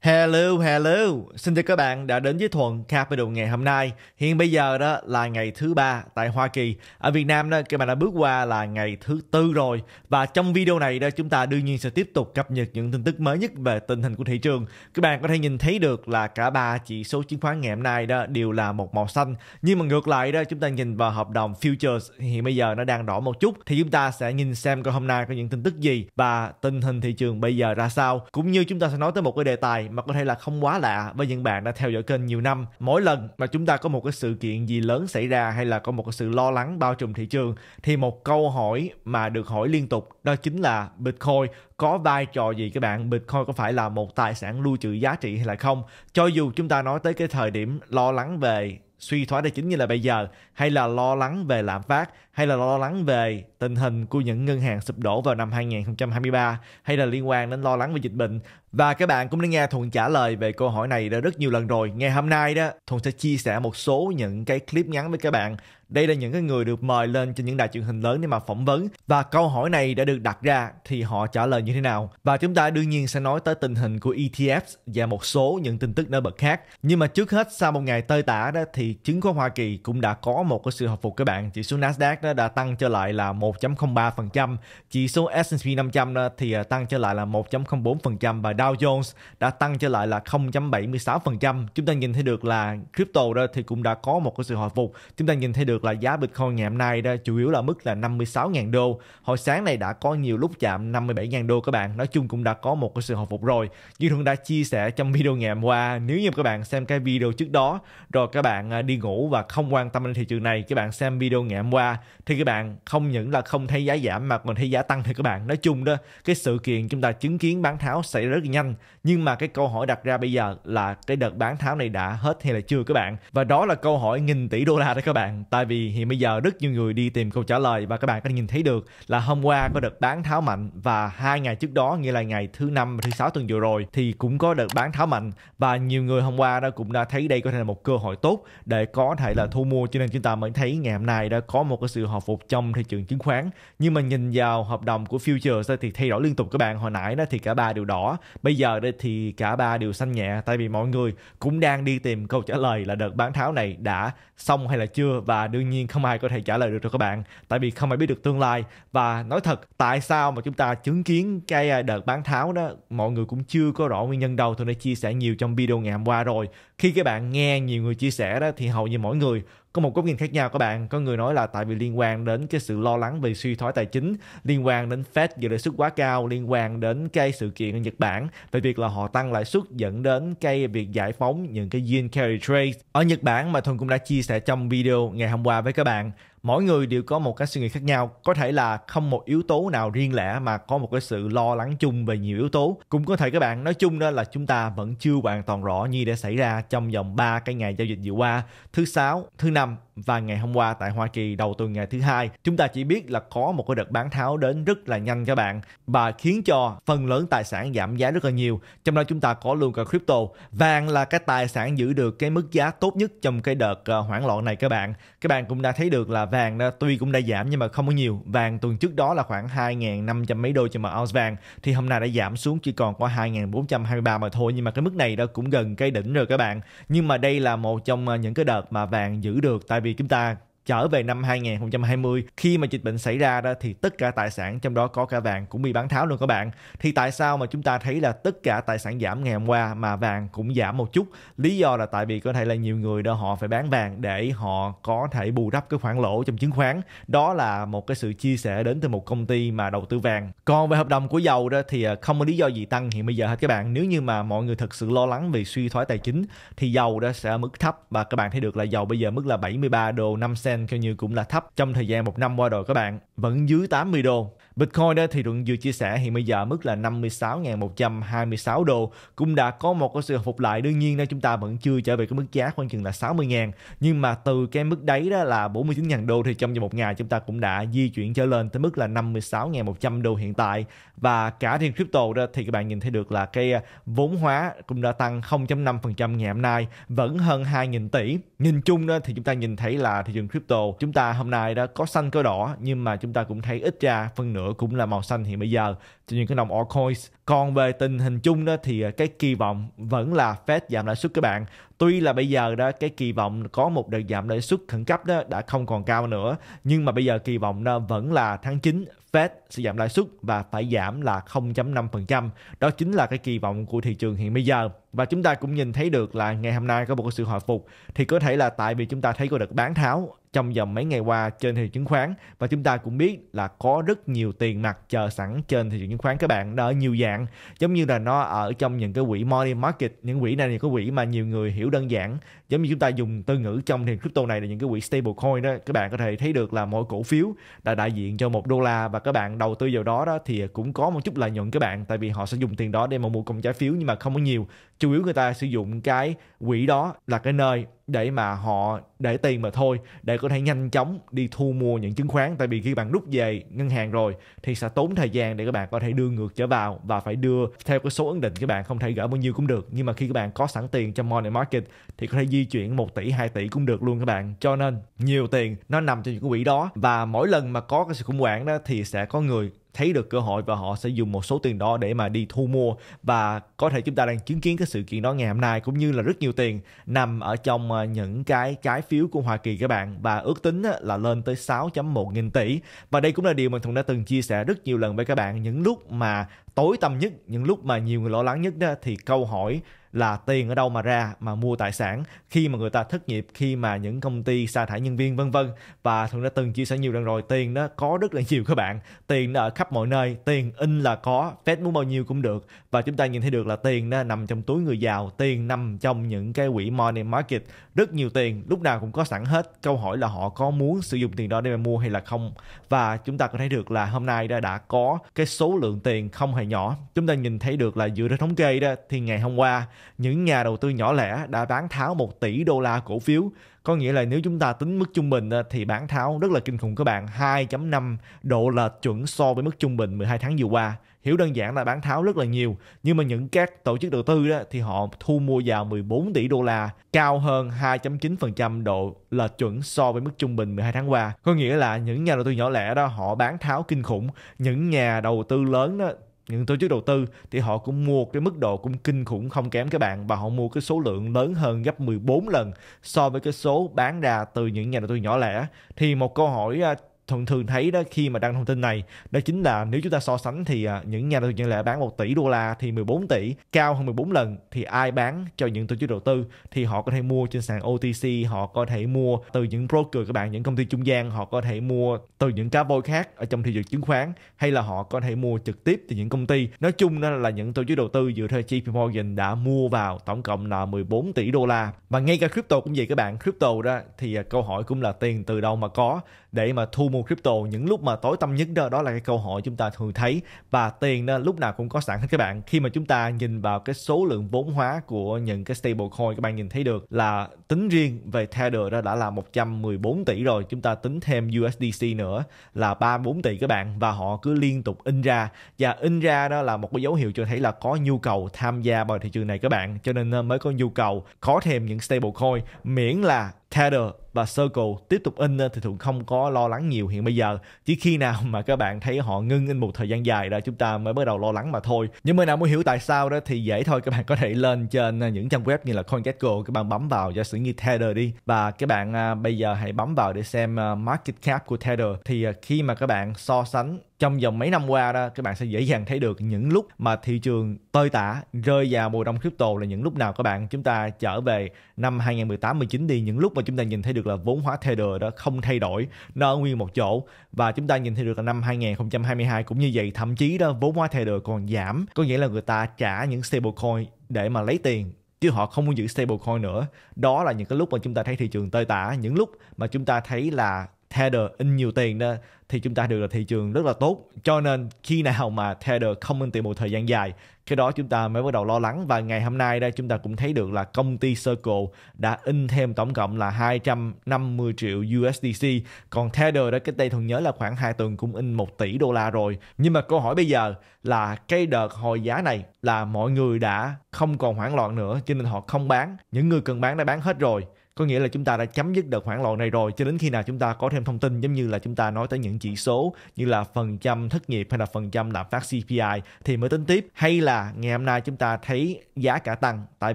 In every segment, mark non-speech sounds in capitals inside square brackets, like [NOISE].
have Hello, hello. Xin chào các bạn đã đến với Thuận Capital ngày hôm nay. Hiện bây giờ đó là ngày thứ ba tại Hoa Kỳ. Ở Việt Nam đó các bạn đã bước qua là ngày thứ tư rồi. Và trong video này đó chúng ta đương nhiên sẽ tiếp tục cập nhật những tin tức mới nhất về tình hình của thị trường. Các bạn có thể nhìn thấy được là cả ba chỉ số chứng khoán ngày hôm nay đó đều là một màu xanh. Nhưng mà ngược lại đó chúng ta nhìn vào hợp đồng futures hiện bây giờ nó đang đỏ một chút thì chúng ta sẽ nhìn xem coi hôm nay có những tin tức gì và tình hình thị trường bây giờ ra sao. Cũng như chúng ta sẽ nói tới một cái đề tài mà có mình hay là không quá lạ với những bạn đã theo dõi kênh nhiều năm mỗi lần mà chúng ta có một cái sự kiện gì lớn xảy ra hay là có một cái sự lo lắng bao trùm thị trường thì một câu hỏi mà được hỏi liên tục đó chính là bitcoin có vai trò gì các bạn bitcoin có phải là một tài sản lưu trữ giá trị hay là không cho dù chúng ta nói tới cái thời điểm lo lắng về suy thoái tài chính như là bây giờ hay là lo lắng về lạm phát hay là lo lắng về tình hình của những ngân hàng sụp đổ vào năm 2023 hay là liên quan đến lo lắng về dịch bệnh và các bạn cũng đã nghe Thuận trả lời về câu hỏi này đã rất nhiều lần rồi. Ngày hôm nay đó, Thuận sẽ chia sẻ một số những cái clip ngắn với các bạn. Đây là những cái người được mời lên trên những đài truyền hình lớn để mà phỏng vấn và câu hỏi này đã được đặt ra thì họ trả lời như thế nào. Và chúng ta đương nhiên sẽ nói tới tình hình của ETF và một số những tin tức nổi bật khác. Nhưng mà trước hết sau một ngày tơi tả đó thì chứng khoán Hoa Kỳ cũng đã có một cái sự hồi phục các bạn. Chỉ số Nasdaq đó đã tăng trở lại là 1.03%, chỉ số S&P 500 thì à, tăng trở lại là 1.04% và Dow Jones đã tăng trở lại là 0.76%. Chúng ta nhìn thấy được là crypto đó thì cũng đã có một cái sự hồi phục. Chúng ta nhìn thấy được là giá Bitcoin ngày hôm nay đó chủ yếu là mức là 56.000 đô. Hồi sáng này đã có nhiều lúc chạm 57.000 đô các bạn. Nói chung cũng đã có một cái sự hồi phục rồi. Như thường đã chia sẻ trong video ngày hôm qua, nếu như các bạn xem cái video trước đó rồi các bạn à, đi ngủ và không quan tâm đến thị trường này, các bạn xem video ngày hôm qua thì các bạn không những là không thấy giá giảm mà còn thấy giá tăng thì các bạn nói chung đó cái sự kiện chúng ta chứng kiến bán tháo xảy ra rất nhanh nhưng mà cái câu hỏi đặt ra bây giờ là cái đợt bán tháo này đã hết hay là chưa các bạn và đó là câu hỏi nghìn tỷ đô la đó các bạn tại vì hiện bây giờ rất nhiều người đi tìm câu trả lời và các bạn có nhìn thấy được là hôm qua có đợt bán tháo mạnh và hai ngày trước đó nghĩa là ngày thứ năm và thứ sáu tuần vừa rồi thì cũng có đợt bán tháo mạnh và nhiều người hôm qua đó cũng đã thấy đây có thể là một cơ hội tốt để có thể là thu mua cho nên chúng ta mới thấy ngày hôm nay đã có một cái sự sự hồi phục trong thị trường chứng khoán nhưng mà nhìn vào hợp đồng của futures thì thay đổi liên tục các bạn hồi nãy đó thì cả ba đều đỏ bây giờ đây thì cả ba đều xanh nhẹ tại vì mọi người cũng đang đi tìm câu trả lời là đợt bán tháo này đã xong hay là chưa và đương nhiên không ai có thể trả lời được cho các bạn tại vì không ai biết được tương lai và nói thật tại sao mà chúng ta chứng kiến cái à, đợt bán tháo đó mọi người cũng chưa có rõ nguyên nhân đâu tôi đã chia sẻ nhiều trong video ngày hôm qua rồi khi các bạn nghe nhiều người chia sẻ đó thì hầu như mỗi người có một góc nhìn khác nhau các bạn có người nói là tại vì liên quan đến cái sự lo lắng về suy thoái tài chính liên quan đến Fed giờ lãi suất quá cao liên quan đến cái sự kiện ở Nhật Bản về việc là họ tăng lãi suất dẫn đến cái việc giải phóng những cái yen carry trade ở Nhật Bản mà Thuần cũng đã chia sẻ trong video ngày hôm qua với các bạn mỗi người đều có một cái suy nghĩ khác nhau có thể là không một yếu tố nào riêng lẻ mà có một cái sự lo lắng chung về nhiều yếu tố cũng có thể các bạn nói chung đó là chúng ta vẫn chưa hoàn toàn rõ như đã xảy ra trong vòng 3 cái ngày giao dịch vừa qua thứ sáu thứ năm và ngày hôm qua tại Hoa Kỳ đầu tuần ngày thứ hai chúng ta chỉ biết là có một cái đợt bán tháo đến rất là nhanh các bạn và khiến cho phần lớn tài sản giảm giá rất là nhiều trong đó chúng ta có luôn cả crypto vàng là cái tài sản giữ được cái mức giá tốt nhất trong cái đợt ờ, hoảng loạn này các bạn các bạn cũng đã thấy được là vàng đó, tuy cũng đã giảm nhưng mà không có nhiều vàng tuần trước đó là khoảng 2.500 mấy đô cho một ounce vàng thì hôm nay đã giảm xuống chỉ còn có 2.423 mà thôi nhưng mà cái mức này đó cũng gần cái đỉnh rồi các bạn nhưng mà đây là một trong ờ, những cái đợt mà vàng giữ được tại vì vì chúng ta trở về năm 2020 khi mà dịch bệnh xảy ra đó thì tất cả tài sản trong đó có cả vàng cũng bị bán tháo luôn các bạn thì tại sao mà chúng ta thấy là tất cả tài sản giảm ngày hôm qua mà vàng cũng giảm một chút lý do là tại vì có thể là nhiều người đó họ phải bán vàng để họ có thể bù đắp cái khoản lỗ trong chứng khoán đó là một cái sự chia sẻ đến từ một công ty mà đầu tư vàng còn về hợp đồng của dầu đó thì à, không có lý do gì tăng hiện bây giờ hết các bạn nếu như mà mọi người thực sự lo lắng về suy thoái tài chính thì dầu đó sẽ ở mức thấp và các bạn thấy được là dầu bây giờ mức là 73 đô 5 cent lên coi như cũng là thấp trong thời gian một năm qua rồi các bạn vẫn dưới 80 đô Bitcoin đó thì Thuận vừa chia sẻ hiện bây giờ mức là 56.126 đô cũng đã có một cái sự phục lại. Đương nhiên đó chúng ta vẫn chưa trở về cái mức giá khoảng chừng là 60.000 nhưng mà từ cái mức đấy đó là 49.000 đô thì trong vòng một ngày chúng ta cũng đã di chuyển trở lên tới mức là 56.100 đô hiện tại và cả trên crypto đó thì các bạn nhìn thấy được là cái vốn hóa cũng đã tăng 0.5% ngày hôm nay vẫn hơn 2.000 tỷ. Nhìn chung đó thì chúng ta nhìn thấy là thị trường crypto chúng ta hôm nay đã có xanh có đỏ nhưng mà chúng ta cũng thấy ít ra phân nửa nữa cũng là màu xanh hiện bây giờ cho những cái đồng altcoins còn về tình hình chung đó thì à, cái kỳ vọng vẫn là Fed giảm lãi suất các bạn tuy là bây giờ đó cái kỳ vọng có một đợt giảm lãi suất khẩn cấp đó đã không còn cao nữa nhưng mà bây giờ kỳ vọng đó vẫn là tháng 9 Fed sẽ giảm lãi suất và phải giảm là 0.5% đó chính là cái kỳ vọng của thị trường hiện bây giờ và chúng ta cũng nhìn thấy được là ngày hôm nay có một cái sự hồi phục thì có thể là tại vì chúng ta thấy có đợt bán tháo trong vòng mấy ngày qua trên thị trường chứng khoán và chúng ta cũng biết là có rất nhiều tiền mặt chờ sẵn trên thị trường chứng khoán các bạn nó ở nhiều dạng giống như là nó ở trong những cái quỹ money market những quỹ này thì có quỹ mà nhiều người hiểu đơn giản giống như chúng ta dùng từ ngữ trong thì crypto này là những cái quỹ stable coin đó các bạn có thể thấy được là mỗi cổ phiếu đã đại diện cho một đô la và các bạn đầu tư vào đó đó thì cũng có một chút lợi nhuận các bạn tại vì họ sẽ dùng tiền đó để mà mua công trái phiếu nhưng mà không có nhiều chủ yếu người ta sử dụng cái quỹ đó là cái nơi để mà họ để tiền mà thôi để có thể nhanh chóng đi thu mua những chứng khoán tại vì khi bạn rút về ngân hàng rồi thì sẽ tốn thời gian để các bạn có thể đưa ngược trở vào và phải đưa theo cái số ấn định các bạn không thể gỡ bao nhiêu cũng được nhưng mà khi các bạn có sẵn tiền trong money market thì có thể di chuyển 1 tỷ 2 tỷ cũng được luôn các bạn cho nên nhiều tiền nó nằm trong những quỹ đó và mỗi lần mà có cái sự khủng hoảng đó thì sẽ có người thấy được cơ hội và họ sẽ dùng một số tiền đó để mà đi thu mua và có thể chúng ta đang chứng kiến cái sự kiện đó ngày hôm nay cũng như là rất nhiều tiền nằm ở trong ờ, những cái trái phiếu của Hoa Kỳ các bạn và ước tính là lên tới 6.1 nghìn tỷ và đây cũng là điều mà Thuận đã từng chia sẻ rất nhiều lần với các bạn những lúc mà tối tâm nhất những lúc mà nhiều người lo lắng nhất đó, thì câu hỏi là tiền ở đâu mà ra mà mua tài sản khi mà người ta thất nghiệp khi mà những công ty sa thải nhân viên vân vân và thường đã từng chia sẻ nhiều lần rồi tiền đó có rất là nhiều các bạn tiền nó ở khắp mọi nơi tiền in là có fed muốn bao nhiêu cũng được và chúng ta nhìn thấy được là tiền nó nằm trong túi người giàu tiền nằm trong những cái quỹ money market rất nhiều tiền lúc nào cũng có sẵn hết câu hỏi là họ có muốn sử dụng tiền đó để mà mua hay là không và chúng ta có thấy được là hôm nay đã đã có cái số lượng tiền không hề nhỏ chúng ta nhìn thấy được là dựa theo thống kê đó thì ngày hôm qua những nhà đầu tư nhỏ lẻ đã bán tháo 1 tỷ đô la cổ phiếu. Có nghĩa là nếu chúng ta tính mức trung bình ờ, thì bán tháo rất là kinh khủng các bạn, 2.5 độ lệch chuẩn so với mức trung bình 12 tháng vừa qua. Hiểu đơn giản là bán tháo rất là nhiều, nhưng mà những các tổ chức đầu tư đó thì họ thu mua vào 14 tỷ đô la, cao hơn 2.9% độ lệch chuẩn so với mức trung bình 12 tháng qua. Có nghĩa là những nhà đầu tư nhỏ lẻ đó họ bán tháo kinh khủng, những nhà đầu tư lớn đó những tổ chức đầu tư thì họ cũng mua cái mức độ cũng kinh khủng không kém các bạn và họ mua cái số lượng lớn hơn gấp 14 lần so với cái số bán ra từ những nhà đầu tư nhỏ lẻ thì một câu hỏi à, thường thường thấy đó khi mà đăng thông tin này đó chính là nếu chúng ta so sánh thì à, những nhà đầu tư nhỏ lẻ bán 1 tỷ đô la thì 14 tỷ cao hơn 14 lần thì ai bán cho những tổ chức đầu tư thì họ có thể mua trên sàn OTC họ có thể mua từ những broker các bạn những công ty trung gian họ có thể mua từ những cá voi khác ở trong thị trường chứng khoán hay là họ có thể mua trực tiếp từ những công ty nói chung đó là những tổ chức đầu tư dựa theo JP Morgan đã mua vào tổng cộng là 14 tỷ đô la và ngay cả crypto cũng vậy các bạn crypto đó thì à, câu hỏi cũng là tiền từ đâu mà có để mà thu mua mua crypto những lúc mà tối tâm nhất đó đó là cái câu hỏi chúng ta thường thấy và tiền đó lúc nào cũng có sẵn hết các bạn khi mà chúng ta nhìn vào cái số lượng vốn hóa của những cái stablecoin các bạn nhìn thấy được là tính riêng về Tether đó đã là 114 tỷ rồi chúng ta tính thêm USDC nữa là 34 tỷ các bạn và họ cứ liên tục in ra và in ra đó là một cái dấu hiệu cho thấy là có nhu cầu tham gia vào thị trường này các bạn cho nên ờ, mới có nhu cầu có thêm những stablecoin miễn là Tether và Circle tiếp tục in thì Thuận không có lo lắng nhiều hiện bây giờ. Chỉ khi nào mà các bạn thấy họ ngưng in một thời gian dài ra chúng ta mới bắt đầu lo lắng mà thôi. Nhưng mà nào muốn hiểu tại sao đó thì dễ thôi các bạn có thể lên trên những trang web như là CoinGecko các bạn bấm vào giả sử như Tether đi và các bạn à, bây giờ hãy bấm vào để xem à, market cap của Tether thì à, khi mà các bạn so sánh trong vòng mấy năm qua đó các bạn sẽ dễ dàng thấy được những lúc mà thị trường tơi tả rơi vào mùa đông crypto là những lúc nào các bạn chúng ta trở về năm 2018 19 đi những lúc mà chúng ta nhìn thấy được là vốn hóa trader đó không thay đổi nó ở nguyên một chỗ và chúng ta nhìn thấy được là năm 2022 cũng như vậy thậm chí đó vốn hóa trader còn giảm có nghĩa là người ta trả những stablecoin để mà lấy tiền chứ họ không muốn giữ stablecoin nữa đó là những cái lúc mà chúng ta thấy thị trường tơi tả những lúc mà chúng ta thấy là Tether in nhiều tiền đó thì chúng ta được là thị trường rất là tốt cho nên khi nào mà Tether không in tiền một thời gian dài cái đó chúng ta mới bắt đầu lo lắng và ngày hôm nay đây chúng ta cũng thấy được là công ty Circle đã in thêm tổng cộng là 250 triệu USDC còn Tether đó cái đây thường nhớ là khoảng 2 tuần cũng in 1 tỷ đô la rồi nhưng mà câu hỏi bây giờ là cái đợt hồi giá này là mọi người đã không còn hoảng loạn nữa cho nên họ không bán những người cần bán đã bán hết rồi có nghĩa là chúng ta đã chấm dứt đợt hoảng loạn này rồi cho đến khi nào chúng ta có thêm thông tin giống như là chúng ta nói tới những chỉ số như là phần trăm thất nghiệp hay là phần trăm lạm phát CPI thì mới tính tiếp hay là ngày hôm nay chúng ta thấy giá cả tăng tại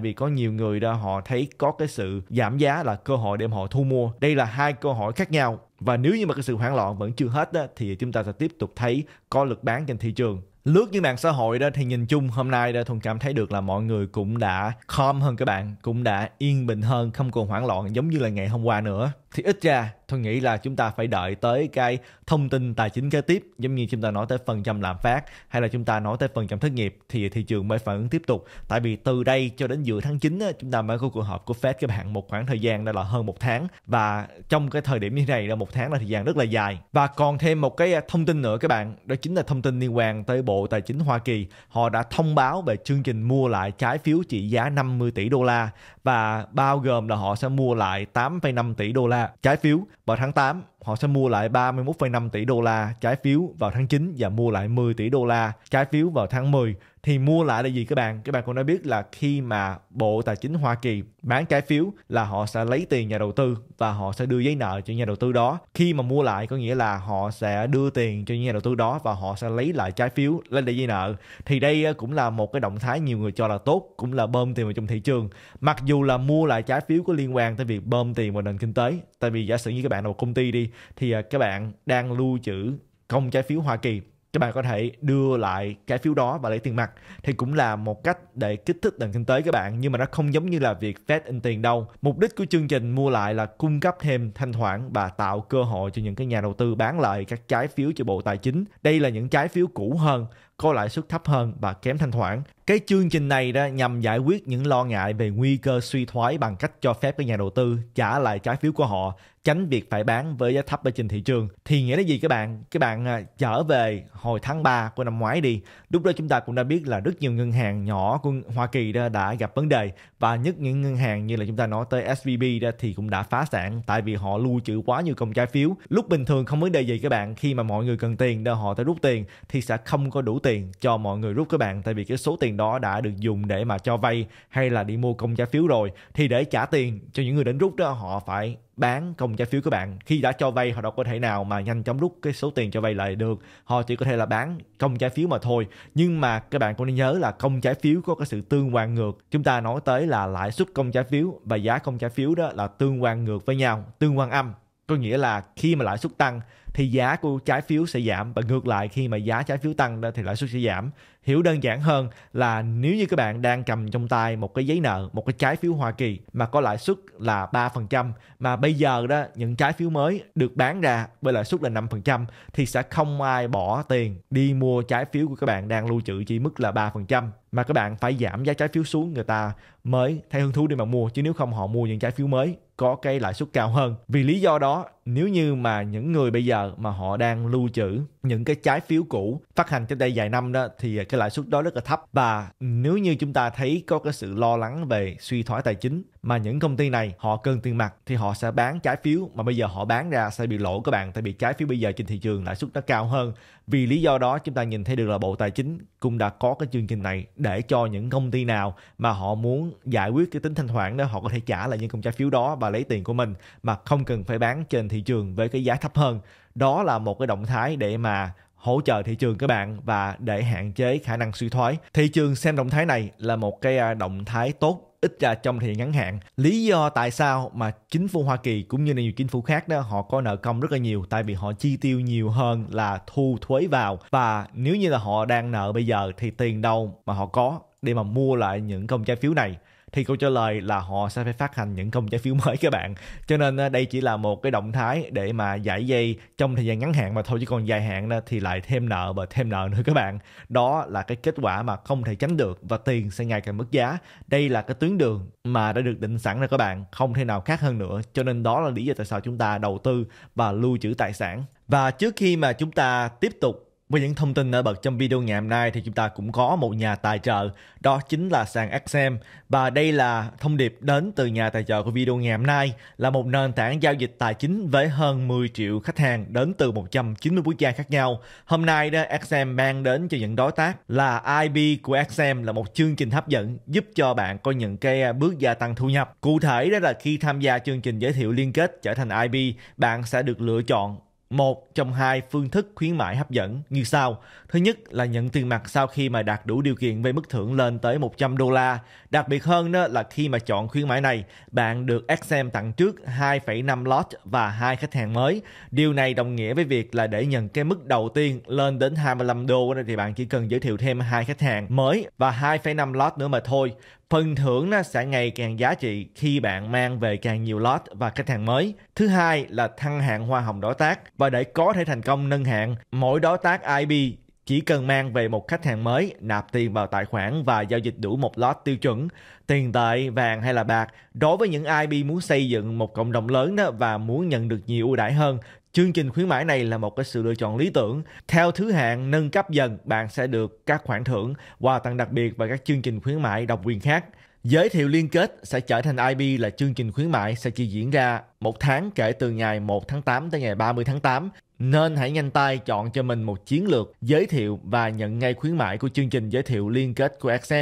vì có nhiều người đó họ thấy có cái sự giảm giá là cơ hội để họ thu mua đây là hai câu hỏi khác nhau và nếu như mà cái sự hoảng loạn vẫn chưa hết đó, thì chúng ta sẽ tiếp tục thấy có lực bán trên thị trường lướt những mạng xã hội đó thì nhìn chung hôm nay đã thuần cảm thấy được là mọi người cũng đã calm hơn các bạn cũng đã yên bình hơn không còn hoảng loạn giống như là ngày hôm qua nữa thì ít ra tôi nghĩ là chúng ta phải đợi tới cái thông tin tài chính kế tiếp giống như chúng ta nói tới phần trăm lạm phát hay là chúng ta nói tới phần trăm thất nghiệp thì thị trường mới phản ứng tiếp tục tại vì từ đây cho đến giữa tháng 9 chúng ta mới có cuộc họp của Fed các bạn một khoảng thời gian đó là hơn một tháng và trong cái thời điểm như này là một tháng là thời gian rất là dài và còn thêm một cái à, thông tin nữa các bạn đó chính là thông tin liên quan tới Bộ Tài chính Hoa Kỳ họ đã thông báo về chương trình mua lại trái phiếu trị giá 50 tỷ đô la và bao gồm là họ sẽ mua lại 8,5 tỷ đô la trái phiếu vào tháng 8, họ sẽ mua lại 31,5 tỷ đô la trái phiếu vào tháng 9 và mua lại 10 tỷ đô la trái phiếu vào tháng 10 thì mua lại là gì các bạn các bạn cũng đã biết là khi mà bộ tài chính hoa kỳ bán trái phiếu là họ sẽ lấy tiền nhà đầu tư và họ sẽ đưa giấy nợ cho nhà đầu tư đó khi mà mua lại có nghĩa là họ sẽ đưa tiền cho nhà đầu tư đó và họ sẽ lấy lại trái phiếu lên để giấy nợ thì đây ờ, cũng là một cái động thái nhiều người cho là tốt cũng là bơm tiền vào trong thị trường mặc dù là mua lại trái phiếu có liên quan tới việc bơm tiền vào nền kinh tế tại vì giả sử như các bạn là một công ty đi thì ờ, các bạn đang lưu trữ công trái phiếu hoa kỳ các bạn có thể đưa lại cái phiếu đó và lấy tiền mặt thì cũng là một cách để kích thích nền kinh tế các bạn nhưng mà nó không giống như là việc Fed in tiền đâu mục đích của chương trình mua lại là cung cấp thêm thanh khoản và tạo cơ hội cho những cái nhà đầu tư bán lại các trái phiếu cho bộ tài chính đây là những trái phiếu cũ hơn có lãi suất thấp hơn và kém thanh khoản. Cái chương trình này đó nhằm giải quyết những lo ngại về nguy cơ suy thoái bằng cách cho phép các nhà đầu tư trả lại trái phiếu của họ, tránh việc phải bán với giá thấp ở trên thị trường. Thì nghĩa là gì các bạn? Các bạn à, trở về hồi tháng 3 của năm ngoái đi. Lúc đó chúng ta cũng đã biết là rất nhiều ngân hàng nhỏ của Hoa Kỳ đó đã gặp vấn đề và nhất những ngân hàng như là chúng ta nói tới SVB đó thì cũng đã phá sản tại vì họ lưu trữ quá nhiều công trái phiếu. Lúc bình thường không vấn đề gì các bạn khi mà mọi người cần tiền đó họ tới rút tiền thì sẽ không có đủ tiền cho mọi người rút các bạn tại vì cái số tiền đó đã được dùng để mà cho vay hay là đi mua công trái phiếu rồi thì để trả tiền cho những người đến rút đó họ phải bán công trái phiếu các bạn khi đã cho vay họ đâu có thể nào mà nhanh chóng rút cái số tiền cho vay lại được họ chỉ có thể là bán công trái phiếu mà thôi nhưng mà các bạn cũng nên nhớ là công trái phiếu có cái sự tương quan ngược chúng ta nói tới là lãi suất công trái phiếu và giá công trái phiếu đó là tương quan ngược với nhau tương quan âm có nghĩa là khi mà lãi suất tăng thì giá của trái phiếu sẽ giảm và ngược lại khi mà giá trái phiếu tăng thì lãi suất sẽ giảm hiểu đơn giản hơn là nếu như các bạn đang cầm trong tay một cái giấy nợ một cái trái phiếu Hoa Kỳ mà có lãi suất là 3% mà bây giờ đó những trái phiếu mới được bán ra với lãi suất là 5% thì sẽ không ai bỏ tiền đi mua trái phiếu của các bạn đang lưu trữ chỉ mức là 3% mà các bạn phải giảm giá trái phiếu xuống người ta mới thấy hứng thú đi mà mua chứ nếu không họ mua những trái phiếu mới có cái lãi suất cao hơn vì lý do đó nếu như mà những người bây giờ mà họ đang lưu trữ những cái trái phiếu cũ phát hành trong đây vài năm đó thì cái lãi suất đó rất là thấp và nếu như chúng ta thấy có cái sự lo lắng về suy thoái tài chính mà những công ty này họ cần tiền mặt thì họ sẽ bán trái phiếu mà bây giờ họ bán ra sẽ bị lỗ các bạn tại vì trái phiếu bây giờ trên thị trường lãi suất nó cao hơn vì lý do đó chúng ta nhìn thấy được là bộ tài chính cũng đã có cái chương trình này để cho những công ty nào mà họ muốn giải quyết cái tính thanh khoản đó họ có thể trả lại những công trái phiếu đó và lấy tiền của mình mà không cần phải bán trên thị thị trường với cái giá thấp hơn đó là một cái động thái để mà hỗ trợ thị trường các bạn và để hạn chế khả năng suy thoái thị trường xem động thái này là một cái à, động thái tốt ít ra trong thời ngắn hạn. Lý do tại sao mà chính phủ Hoa Kỳ cũng như là nhiều chính phủ khác đó họ có nợ công rất là nhiều tại vì họ chi tiêu nhiều hơn là thu thuế vào và nếu như là họ đang nợ bây giờ thì tiền đâu mà họ có để mà mua lại những công trái phiếu này thì câu trả lời là họ sẽ phải phát hành những công trái phiếu mới các bạn cho nên à, đây chỉ là một cái động thái để mà giải dây trong thời gian ngắn hạn mà thôi chứ còn dài hạn à, thì lại thêm nợ và thêm nợ nữa các bạn đó là cái kết quả mà không thể tránh được và tiền sẽ ngày càng mất giá đây là cái tuyến đường mà đã được định sẵn rồi các bạn không thể nào khác hơn nữa cho nên đó là lý do tại sao chúng ta đầu tư và lưu trữ tài sản và trước khi mà chúng ta tiếp tục với những thông tin nổi bật trong video ngày hôm nay thì chúng ta cũng có một nhà tài trợ, đó chính là sàn Axem. Và đây là thông điệp đến từ nhà tài trợ của video ngày hôm nay là một nền tảng giao dịch tài chính với hơn 10 triệu khách hàng đến từ 190 quốc gia khác nhau. Hôm nay đó Axem mang đến cho những đối tác là IB của Axem là một chương trình hấp dẫn giúp cho bạn có những cái à, bước gia tăng thu nhập. Cụ thể đó là khi tham gia chương trình giới thiệu liên kết trở thành IB, bạn sẽ được lựa chọn một trong hai phương thức khuyến mãi hấp dẫn như sau. Thứ nhất là nhận tiền mặt sau khi mà đạt đủ điều kiện về mức thưởng lên tới 100 đô la. Đặc biệt hơn đó là khi mà chọn khuyến mãi này, bạn được XM tặng trước 2,5 lot và hai khách hàng mới. Điều này đồng nghĩa với việc là để nhận cái mức đầu tiên lên đến 25 đô thì bạn chỉ cần giới thiệu thêm hai khách hàng mới và 2,5 lot nữa mà thôi. Phần thưởng nó sẽ ngày càng giá trị khi bạn mang về càng nhiều lot và khách hàng mới. Thứ hai là thăng hạng hoa hồng đối tác và để có thể thành công nâng hạng, mỗi đối tác IB chỉ cần mang về một khách hàng mới, nạp tiền vào tài khoản và giao dịch đủ một lot tiêu chuẩn, tiền tệ, vàng hay là bạc. Đối với những IB muốn xây dựng một cộng đồng lớn đó và muốn nhận được nhiều ưu đãi hơn, Chương trình khuyến mãi này là một cái sự lựa chọn lý tưởng. Theo thứ hạng nâng cấp dần, bạn sẽ được các khoản thưởng, quà tặng đặc biệt và các chương trình khuyến mãi độc quyền khác. Giới thiệu liên kết sẽ trở thành IP là chương trình khuyến mại sẽ chỉ diễn ra một tháng kể từ ngày 1 tháng 8 tới ngày 30 tháng 8. Nên hãy nhanh tay chọn cho mình một chiến lược giới thiệu và nhận ngay khuyến mãi của chương trình giới thiệu liên kết của XM.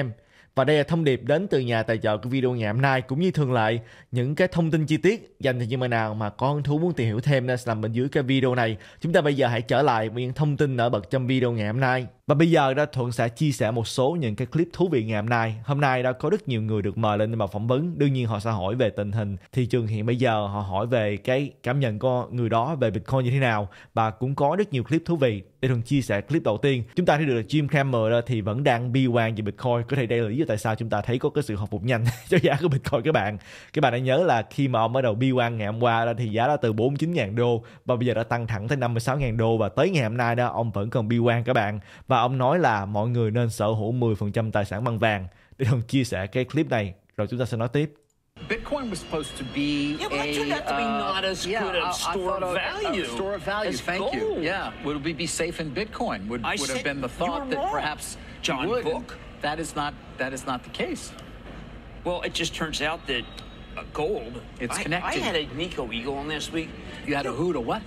Và đây là thông điệp đến từ nhà tài trợ của video ngày hôm nay cũng như thường lệ những cái thông tin chi tiết dành cho những bạn nào mà con thú muốn tìm hiểu thêm nên làm bên dưới cái video này. Chúng ta bây giờ hãy trở lại với những thông tin nổi bật trong video ngày hôm nay. Và bây giờ đó Thuận sẽ chia sẻ một số những cái clip thú vị ngày hôm nay. Hôm nay đã có rất nhiều người được mời lên để mà phỏng vấn. Đương nhiên họ sẽ hỏi về tình hình thị trường hiện bây giờ, họ hỏi về cái cảm nhận của người đó về Bitcoin như thế nào và cũng có rất nhiều clip thú vị để Thuận chia sẻ clip đầu tiên. Chúng ta thấy được là Jim Cramer đó thì vẫn đang bi quan về Bitcoin. Có thể đây là lý do tại sao chúng ta thấy có cái sự hồi phục nhanh [LAUGHS] cho giá của Bitcoin các bạn. Các bạn đã nhớ là khi mà ông bắt đầu bi quan ngày hôm qua đó thì giá đã từ 49.000 đô và bây giờ đã tăng thẳng tới 56.000 đô và tới ngày hôm nay đó ông vẫn còn bi quan các bạn. Và và ông nói là mọi người nên sở hữu 10% tài sản bằng vàng. Để ông chia sẻ cái clip này rồi chúng ta sẽ nói tiếp. Bitcoin was supposed to be yeah, but a, turned out to be uh, not as yeah, good a store of value. A, store of value. Thank gold. you. Yeah, would we be safe in Bitcoin? Would I would have been the thought that wrong. perhaps John would. Book. That is not that is not the case. Well, it just turns out that uh, gold. It's connected. I, I had a Nico Eagle on this week. You had a who to what?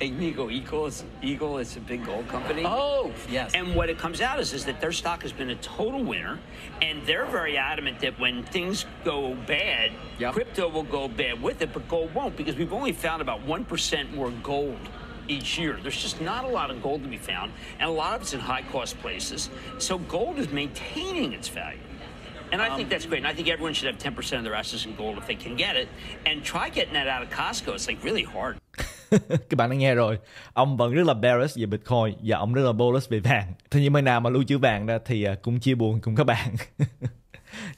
Amigo Eagle is Eagle is a big gold company. Oh, yes. And what it comes out is is that their stock has been a total winner, and they're very adamant that when things go bad, yep. crypto will go bad with it, but gold won't because we've only found about one percent more gold each year. There's just not a lot of gold to be found, and a lot of it's in high cost places. So gold is maintaining its value. And I um, think that's great. And I think everyone should have 10% of their assets in gold if they can get it. And try getting that out of Costco. It's like really hard. [LAUGHS] các bạn đã nghe rồi ông vẫn rất là bearish về bitcoin và ông rất là bullish về vàng thế nhưng mà nào mà lưu trữ vàng ra thì à, cũng chia buồn cùng các bạn [LAUGHS]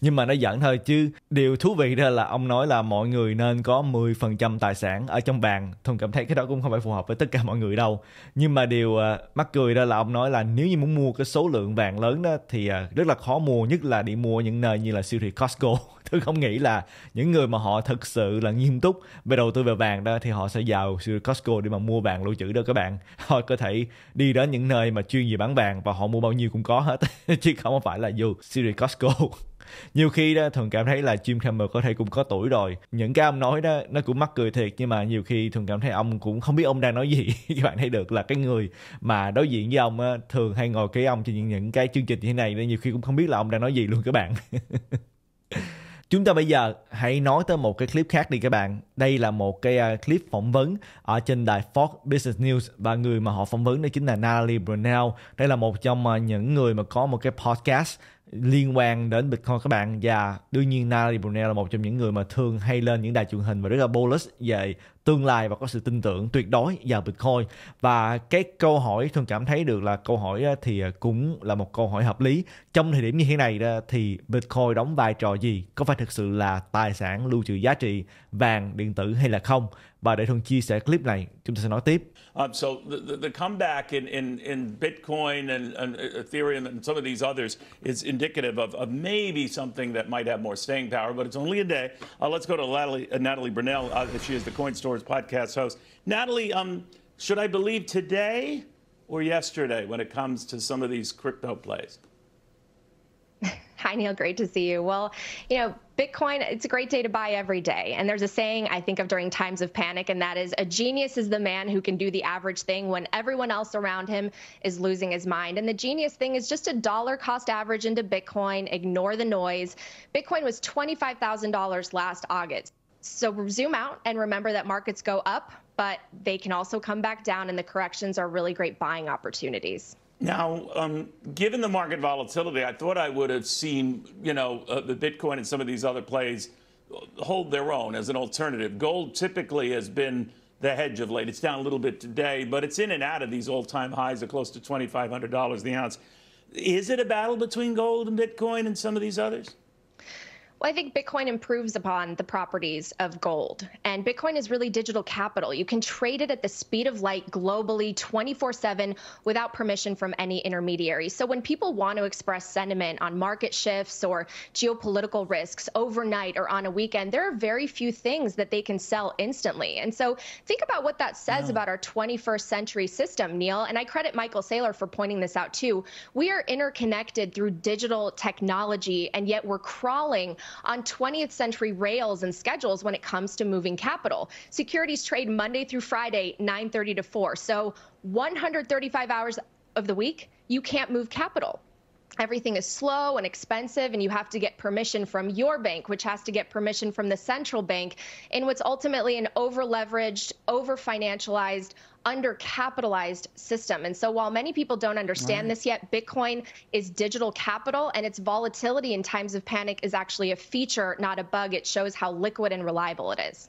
nhưng mà nó giận thôi chứ điều thú vị đó là ông nói là mọi người nên có 10% tài sản ở trong bàn Thùng cảm thấy cái đó cũng không phải phù hợp với tất cả mọi người đâu nhưng mà điều uh, mắc cười đó là ông nói là nếu như muốn mua cái số lượng vàng lớn đó thì uh, rất là khó mua nhất là đi mua những nơi như là siêu thị Costco [LAUGHS] tôi không nghĩ là những người mà họ thực sự là nghiêm túc về đầu tư về vàng đó thì họ sẽ vào siêu thị Costco để mà mua vàng lưu trữ đó các bạn [LAUGHS] họ có thể đi đến những nơi mà chuyên về bán vàng và họ mua bao nhiêu cũng có hết [LAUGHS] chứ không phải là vô siêu thị Costco nhiều khi đó thường cảm thấy là Jim Cameron có thể cũng có tuổi rồi những cái ông nói đó nó cũng mắc cười thiệt nhưng mà nhiều khi thường cảm thấy ông cũng không biết ông đang nói gì [LAUGHS] các bạn thấy được là cái người mà đối diện với ông á, thường hay ngồi cái ông trên những cái chương trình như thế này nên nhiều khi cũng không biết là ông đang nói gì luôn các bạn [LAUGHS] Chúng ta bây giờ hãy nói tới một cái clip khác đi các bạn. Đây là một cái à, clip phỏng vấn ở trên đài Fox Business News và người mà họ phỏng vấn đó chính là Natalie Brunel. Đây là một trong à, những người mà có một cái podcast liên quan đến Bitcoin các bạn và đương nhiên Natalie Brunel là một trong những người mà thường hay lên những đài truyền hình và rất là bullish về tương lai và có sự tin tưởng tuyệt đối vào Bitcoin và cái câu hỏi thường cảm thấy được là câu hỏi thì à, cũng là một câu hỏi hợp lý trong thời điểm như thế này thì Bitcoin đóng vai trò gì có phải thực sự là tài sản lưu trữ giá trị vàng điện tử hay là không và để thường chia sẻ clip này chúng ta sẽ nói tiếp Um, so the, the, the, comeback in, in, in Bitcoin and, and uh, Ethereum and some of these others is indicative of, of, maybe something that might have more staying power, but it's only a day. Uh, let's go to Natalie, uh, Natalie Brunell. Uh, she is the Coin Stores podcast host. Natalie, um, should I believe today or yesterday when it comes to some of these crypto plays? [LAUGHS] Hi, Neil. Great to see you. Well, you know, Bitcoin, it's a great day to buy every day. And there's a saying I think of during times of panic, and that is a genius is the man who can do the average thing when everyone else around him is losing his mind. And the genius thing is just a dollar cost average into Bitcoin, ignore the noise. Bitcoin was $25,000 last August. So zoom out and remember that markets go up, but they can also come back down, and the corrections are really great buying opportunities. Now, um, given the market volatility, I thought I would have seen, you know, uh, the Bitcoin and some of these other plays hold their own as an alternative. Gold typically has been the hedge of late. It's down a little bit today, but it's in and out of these all-time highs of close to $2,500 the ounce. Is it a battle between gold and Bitcoin and some of these others? Well, I think Bitcoin improves upon the properties of gold. And Bitcoin is really digital capital. You can trade it at the speed of light globally 24 7 without permission from any intermediary. So when people want to express sentiment on market shifts or geopolitical risks overnight or on a weekend, there are very few things that they can sell instantly. And so think about what that says yeah. about our 21st century system, Neil. And I credit Michael Saylor for pointing this out too. We are interconnected through digital technology, and yet we're crawling on 20th century rails and schedules when it comes to moving capital. Securities trade Monday through Friday, 9:30 to 4. So 135 hours of the week, you can't move capital everything is slow and expensive and you have to get permission from your bank which has to get permission from the central bank in what's ultimately an overleveraged over-financialized undercapitalized system. And so while many people don't understand right. this yet, Bitcoin is digital capital and its volatility in times of panic is actually a feature, not a bug. It shows how liquid and reliable it is.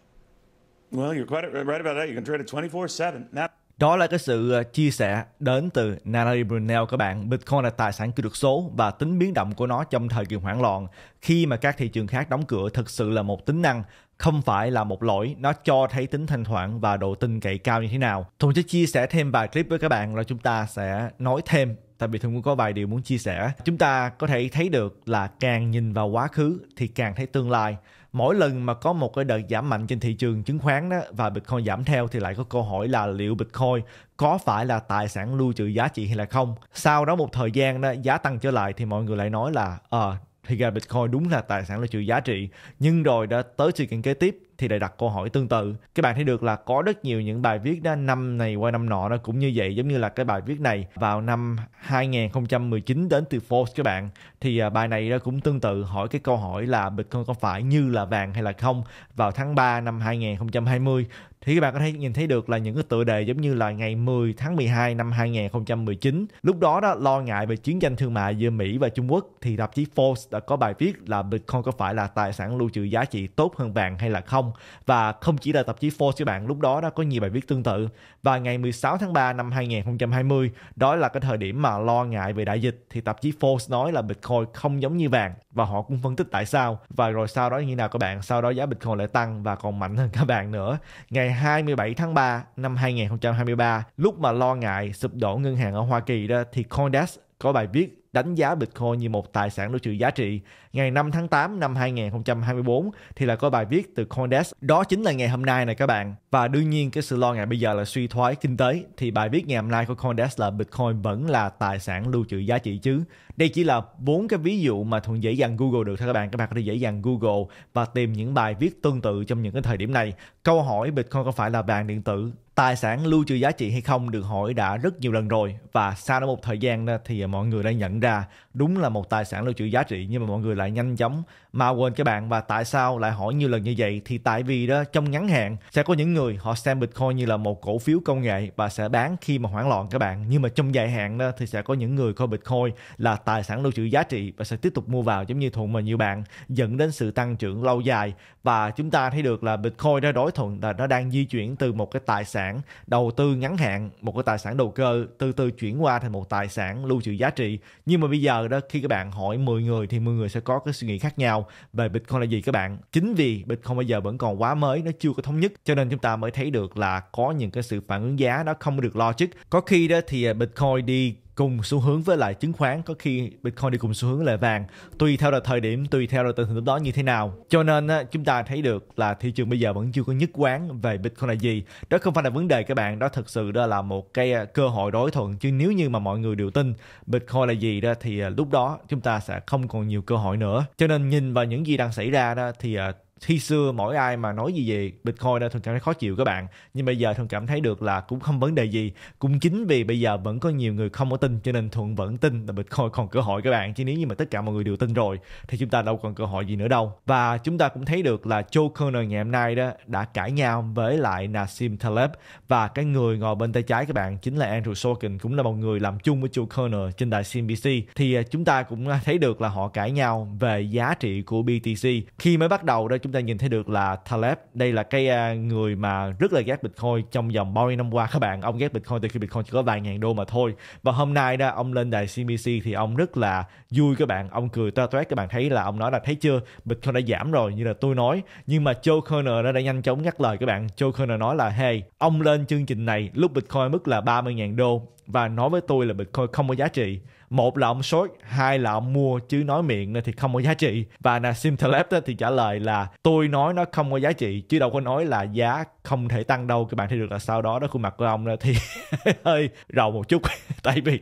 Well, you're quite right about that. You can trade it 24 7. Đó là cái sự ờ, chia sẻ đến từ Natalie Brunel các bạn. Bitcoin là tài sản kỹ thuật số và tính biến động của nó trong thời kỳ hoảng loạn khi mà các thị trường khác đóng cửa thực sự là một tính năng không phải là một lỗi, nó cho thấy tính thanh thoảng và độ tin cậy cao như thế nào. Thùng sẽ chia sẻ thêm vài clip với các bạn là chúng ta sẽ nói thêm tại vì Thùng cũng có vài điều muốn chia sẻ. Chúng ta có thể thấy được là càng nhìn vào quá khứ thì càng thấy tương lai mỗi lần mà có một cái đợt giảm mạnh trên thị trường chứng khoán đó và Bitcoin giảm theo thì lại có câu hỏi là liệu Bitcoin có phải là tài sản lưu trữ giá trị hay là không. Sau đó một thời gian đó giá tăng trở lại thì mọi người lại nói là ờ à, thì ra Bitcoin đúng là tài sản lưu trữ giá trị nhưng rồi đã tới sự kiện kế tiếp thì lại đặt câu hỏi tương tự các bạn thấy được là có rất nhiều những bài viết đó năm này qua năm nọ nó cũng như vậy giống như là cái bài viết này vào năm 2019 đến từ Forbes các bạn thì à, bài này nó cũng tương tự hỏi cái câu hỏi là Bitcoin có phải như là vàng hay là không vào tháng 3 năm 2020 thì các bạn có thể nhìn thấy được là những cái tựa đề giống như là ngày 10 tháng 12 năm 2019 lúc đó đó lo ngại về chiến tranh thương mại giữa Mỹ và Trung Quốc thì tạp chí Forbes đã có bài viết là Bitcoin có phải là tài sản lưu trữ giá trị tốt hơn vàng hay là không và không chỉ là tạp chí Forbes các bạn lúc đó đã có nhiều bài viết tương tự và ngày 16 tháng 3 năm 2020 đó là cái thời điểm mà lo ngại về đại dịch thì tạp chí Forbes nói là Bitcoin không giống như vàng và họ cũng phân tích tại sao và rồi sau đó như nào các bạn sau đó giá Bitcoin lại tăng và còn mạnh hơn các bạn nữa ngày 27 tháng 3 năm 2023 lúc mà lo ngại sụp đổ ngân hàng ở Hoa Kỳ đó thì CoinDesk có bài viết đánh giá Bitcoin như một tài sản lưu trữ giá trị. Ngày 5 tháng 8 năm 2024 thì là có bài viết từ Coindesk. Đó chính là ngày hôm nay này các bạn. Và đương nhiên cái sự lo ngại bây giờ là suy thoái kinh tế thì bài viết ngày hôm nay của Coindesk là Bitcoin vẫn là tài sản lưu trữ giá trị chứ. Đây chỉ là bốn cái ví dụ mà thuận dễ dàng Google được thôi các bạn. Các bạn có thể dễ dàng Google và tìm những bài viết tương tự trong những cái thời điểm này. Câu hỏi Bitcoin có phải là vàng điện tử tài sản lưu trữ giá trị hay không được hỏi đã rất nhiều lần rồi và sau đó một thời gian đó thì mọi người đã nhận ra đúng là một tài sản lưu trữ giá trị nhưng mà mọi người lại nhanh chóng mà quên các bạn và tại sao lại hỏi nhiều lần như vậy thì tại vì đó trong ngắn hạn sẽ có những người họ xem Bitcoin như là một cổ phiếu công nghệ và sẽ bán khi mà hoảng loạn các bạn nhưng mà trong dài hạn đó thì sẽ có những người coi Bitcoin là tài sản lưu trữ giá trị và sẽ tiếp tục mua vào giống như thuận mà nhiều bạn dẫn đến sự tăng trưởng lâu dài và chúng ta thấy được là Bitcoin đã đối thuận là nó đang di chuyển từ một cái tài sản đầu tư ngắn hạn một cái tài sản đầu cơ từ từ chuyển qua thành một tài sản lưu trữ giá trị nhưng mà bây giờ đó khi các bạn hỏi 10 người thì 10 người sẽ có cái suy nghĩ khác nhau nhau về Bitcoin là gì các bạn. Chính vì Bitcoin bây giờ vẫn còn quá mới, nó chưa có thống nhất cho nên chúng ta mới thấy được là có những cái sự phản ứng giá nó không được logic. Có khi đó thì Bitcoin đi cùng xu hướng với lại chứng khoán có khi Bitcoin đi cùng xu hướng là vàng tùy theo là thời điểm tùy theo là tình hình lúc đó như thế nào cho nên chúng ta thấy được là thị trường bây giờ vẫn chưa có nhất quán về Bitcoin là gì đó không phải là vấn đề các bạn đó thực sự đó là một cái à, cơ hội đối thuận chứ nếu như mà mọi người đều tin Bitcoin là gì đó thì à, lúc đó chúng ta sẽ không còn nhiều cơ hội nữa cho nên nhìn vào những gì đang xảy ra đó thì à, khi xưa mỗi ai mà nói gì về Bitcoin đã thường cảm thấy khó chịu các bạn nhưng bây giờ thường cảm thấy được là cũng không vấn đề gì cũng chính vì bây giờ vẫn có nhiều người không có tin cho nên thuận vẫn tin là Bitcoin còn cơ hội các bạn chứ nếu như mà tất cả mọi người đều tin rồi thì chúng ta đâu còn cơ hội gì nữa đâu và chúng ta cũng thấy được là Joe Kerner ngày hôm nay đó đã cãi nhau với lại Nassim Taleb và cái người ngồi bên tay trái các bạn chính là Andrew Sorkin cũng là một người làm chung với Joe Kerner trên đài CNBC thì à, chúng ta cũng à, thấy được là họ cãi nhau về giá trị của BTC khi mới bắt đầu đó chúng ta nhìn thấy được là Taleb đây là cái à, người mà rất là ghét Bitcoin trong vòng bao nhiêu năm qua các bạn ông ghét Bitcoin từ khi Bitcoin chỉ có vài ngàn đô mà thôi và hôm nay đó ông lên đài CBC thì ông rất là vui các bạn ông cười to toét các bạn thấy là ông nói là thấy chưa Bitcoin đã giảm rồi như là tôi nói nhưng mà Joe Kerner đã, đã nhanh chóng nhắc lời các bạn Joe Kerner nói là hey ông lên chương trình này lúc Bitcoin mức là 30.000 đô và nói với tôi là Bitcoin không có giá trị một là ông sốt hai là ông mua chứ nói miệng thì không có giá trị và Nassim Taleb thì trả lời là tôi nói nó không có giá trị chứ đâu có nói là giá không thể tăng đâu các bạn thấy được là sau đó đó khuôn mặt của ông thì [LAUGHS] hơi rầu một chút [LAUGHS] tại vì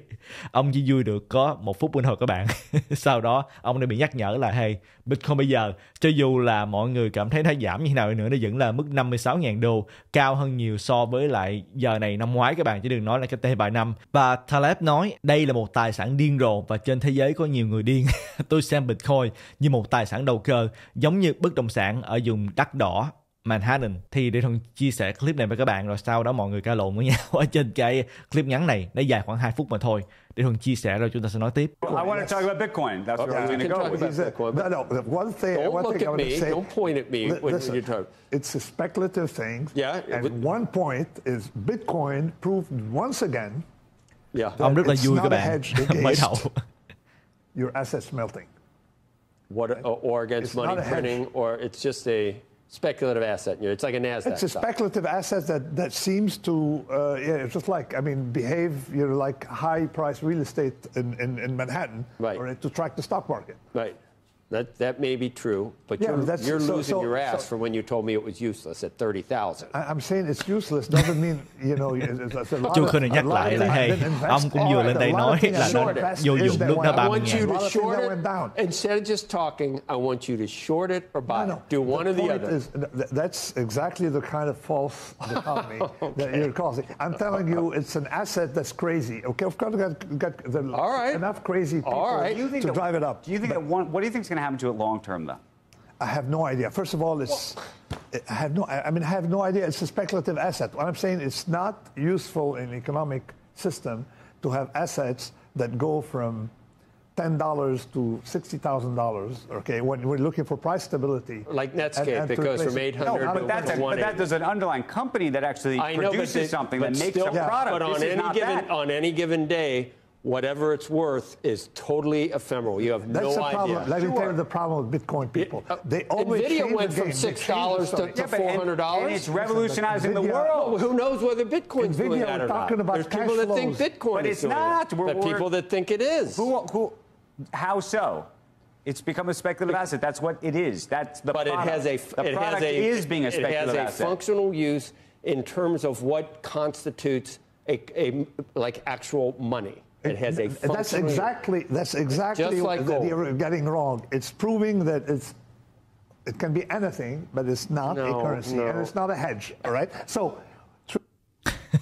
ông chỉ vui được có một phút bên hồi các bạn [LAUGHS] sau đó ông đã bị nhắc nhở là hey Bitcoin bây giờ cho dù là mọi người cảm thấy nó giảm như thế nào nữa nó vẫn là mức 56.000 đô cao hơn nhiều so với lại giờ này năm ngoái các bạn chứ đừng nói là cái đây vài năm và Taleb nói đây là một tài sản điên rồ và trên thế giới có nhiều người điên tôi xem Bitcoin như một tài sản đầu cơ giống như bất động sản ở vùng đất đỏ Manhattan thì để Thuận chia sẻ clip này với các bạn rồi sau đó mọi người cãi lộn với [LAUGHS] nhau ở trên cái clip ngắn này nó dài khoảng 2 phút mà thôi để Thuận chia sẻ rồi chúng ta sẽ nói tiếp. I want to talk about Bitcoin. That's okay. where I'm going to go. With. Bitcoin, no, no. one thing don't one look thing at I me. Say, don't point at me when you talk. It's a speculative thing. Yeah. And but, one point is Bitcoin proved once again. Yeah. Ông rất là vui các bạn. [LAUGHS] Mới đầu. Your assets melting. What or against it's money printing or it's just a speculative asset. It's like a Nasdaq. It's a stock. speculative asset that that seems to uh, yeah, it's just like I mean behave you know like high price real estate in, in, in Manhattan right. or to track the stock market. Right. That, that may be true, but yeah, you're, you're so, losing so, your ass so, from when you told me it was useless at 30,000. I'm saying it's useless doesn't mean, you know, it's a lot Chú khuyên nhắc lại hey, I want you to short it. Instead of just talking, I want you to short it or buy no, no. it. Do one the or the other. Is, that's exactly the kind of false economy [LAUGHS] that you're causing. I'm telling you, it's an asset that's crazy. Okay, of course, got, got enough crazy people to drive it up. Do you think that one, what do you think? going to happen to it long term, though? I have no idea. First of all, it's I have no. I mean, I have no idea. It's a speculative asset. What I'm saying, it's not useful in economic system to have assets that go from ten dollars to sixty thousand dollars. Okay, when we're looking for price stability, like Netscape, and, and that goes from eight hundred no, to that's to one. But that is an underlying company that actually I produces know, but something but that makes a yeah. product. But on this any given that. on any given day whatever it's worth is totally ephemeral. You have That's no problem. idea. Let me tell you the problem with Bitcoin people. It uh, they always Nvidia went from six dollars to, to yeah, four hundred dollars. It's revolutionizing Nvidia, the world. Well, who knows whether Bitcoin's Nvidia, doing that or talking not? About There's people flows. that think Bitcoin but not. It. we people that think it is. Who, who, how so? It's become a speculative asset. That's what it is. That's the but product. it has a the it has a, is being a speculative asset. It has a asset. functional use in terms of what constitutes a, a like actual money. It has a That's exactly that's exactly like what you're getting wrong. It's proving that it's it can be anything, but it's not no, a currency no. and it's not a hedge, all right? So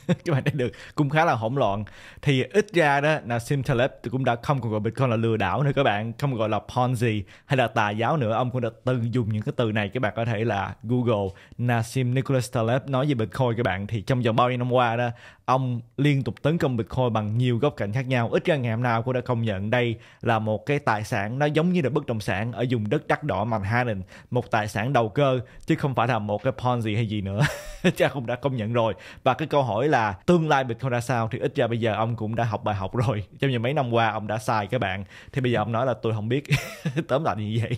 [LAUGHS] các bạn thấy được cũng khá là hỗn loạn thì ít ra đó là Sim Simtaleb cũng đã không còn gọi Bitcoin là lừa đảo nữa các bạn không gọi là Ponzi hay là tà giáo nữa ông cũng đã từng dùng những cái từ này các bạn có thể là Google Nassim Nicholas Taleb nói về Bitcoin các bạn thì trong vòng bao nhiêu năm qua đó ông liên tục tấn công Bitcoin bằng nhiều góc cạnh khác nhau. Ít ra ngày hôm nào cũng đã công nhận đây là một cái tài sản nó giống như là bất động sản ở vùng đất đắt đỏ Manhattan, một tài sản đầu cơ chứ không phải là một cái Ponzi hay gì nữa. [LAUGHS] cha cũng đã công nhận rồi. Và cái câu hỏi là tương lai Bitcoin ra sao thì ít ra bây giờ ông cũng đã học bài học rồi. Trong [LAUGHS] những mấy năm qua ông đã sai các bạn. Thì bây giờ ông nói là tôi không biết. [LAUGHS] Tóm lại như vậy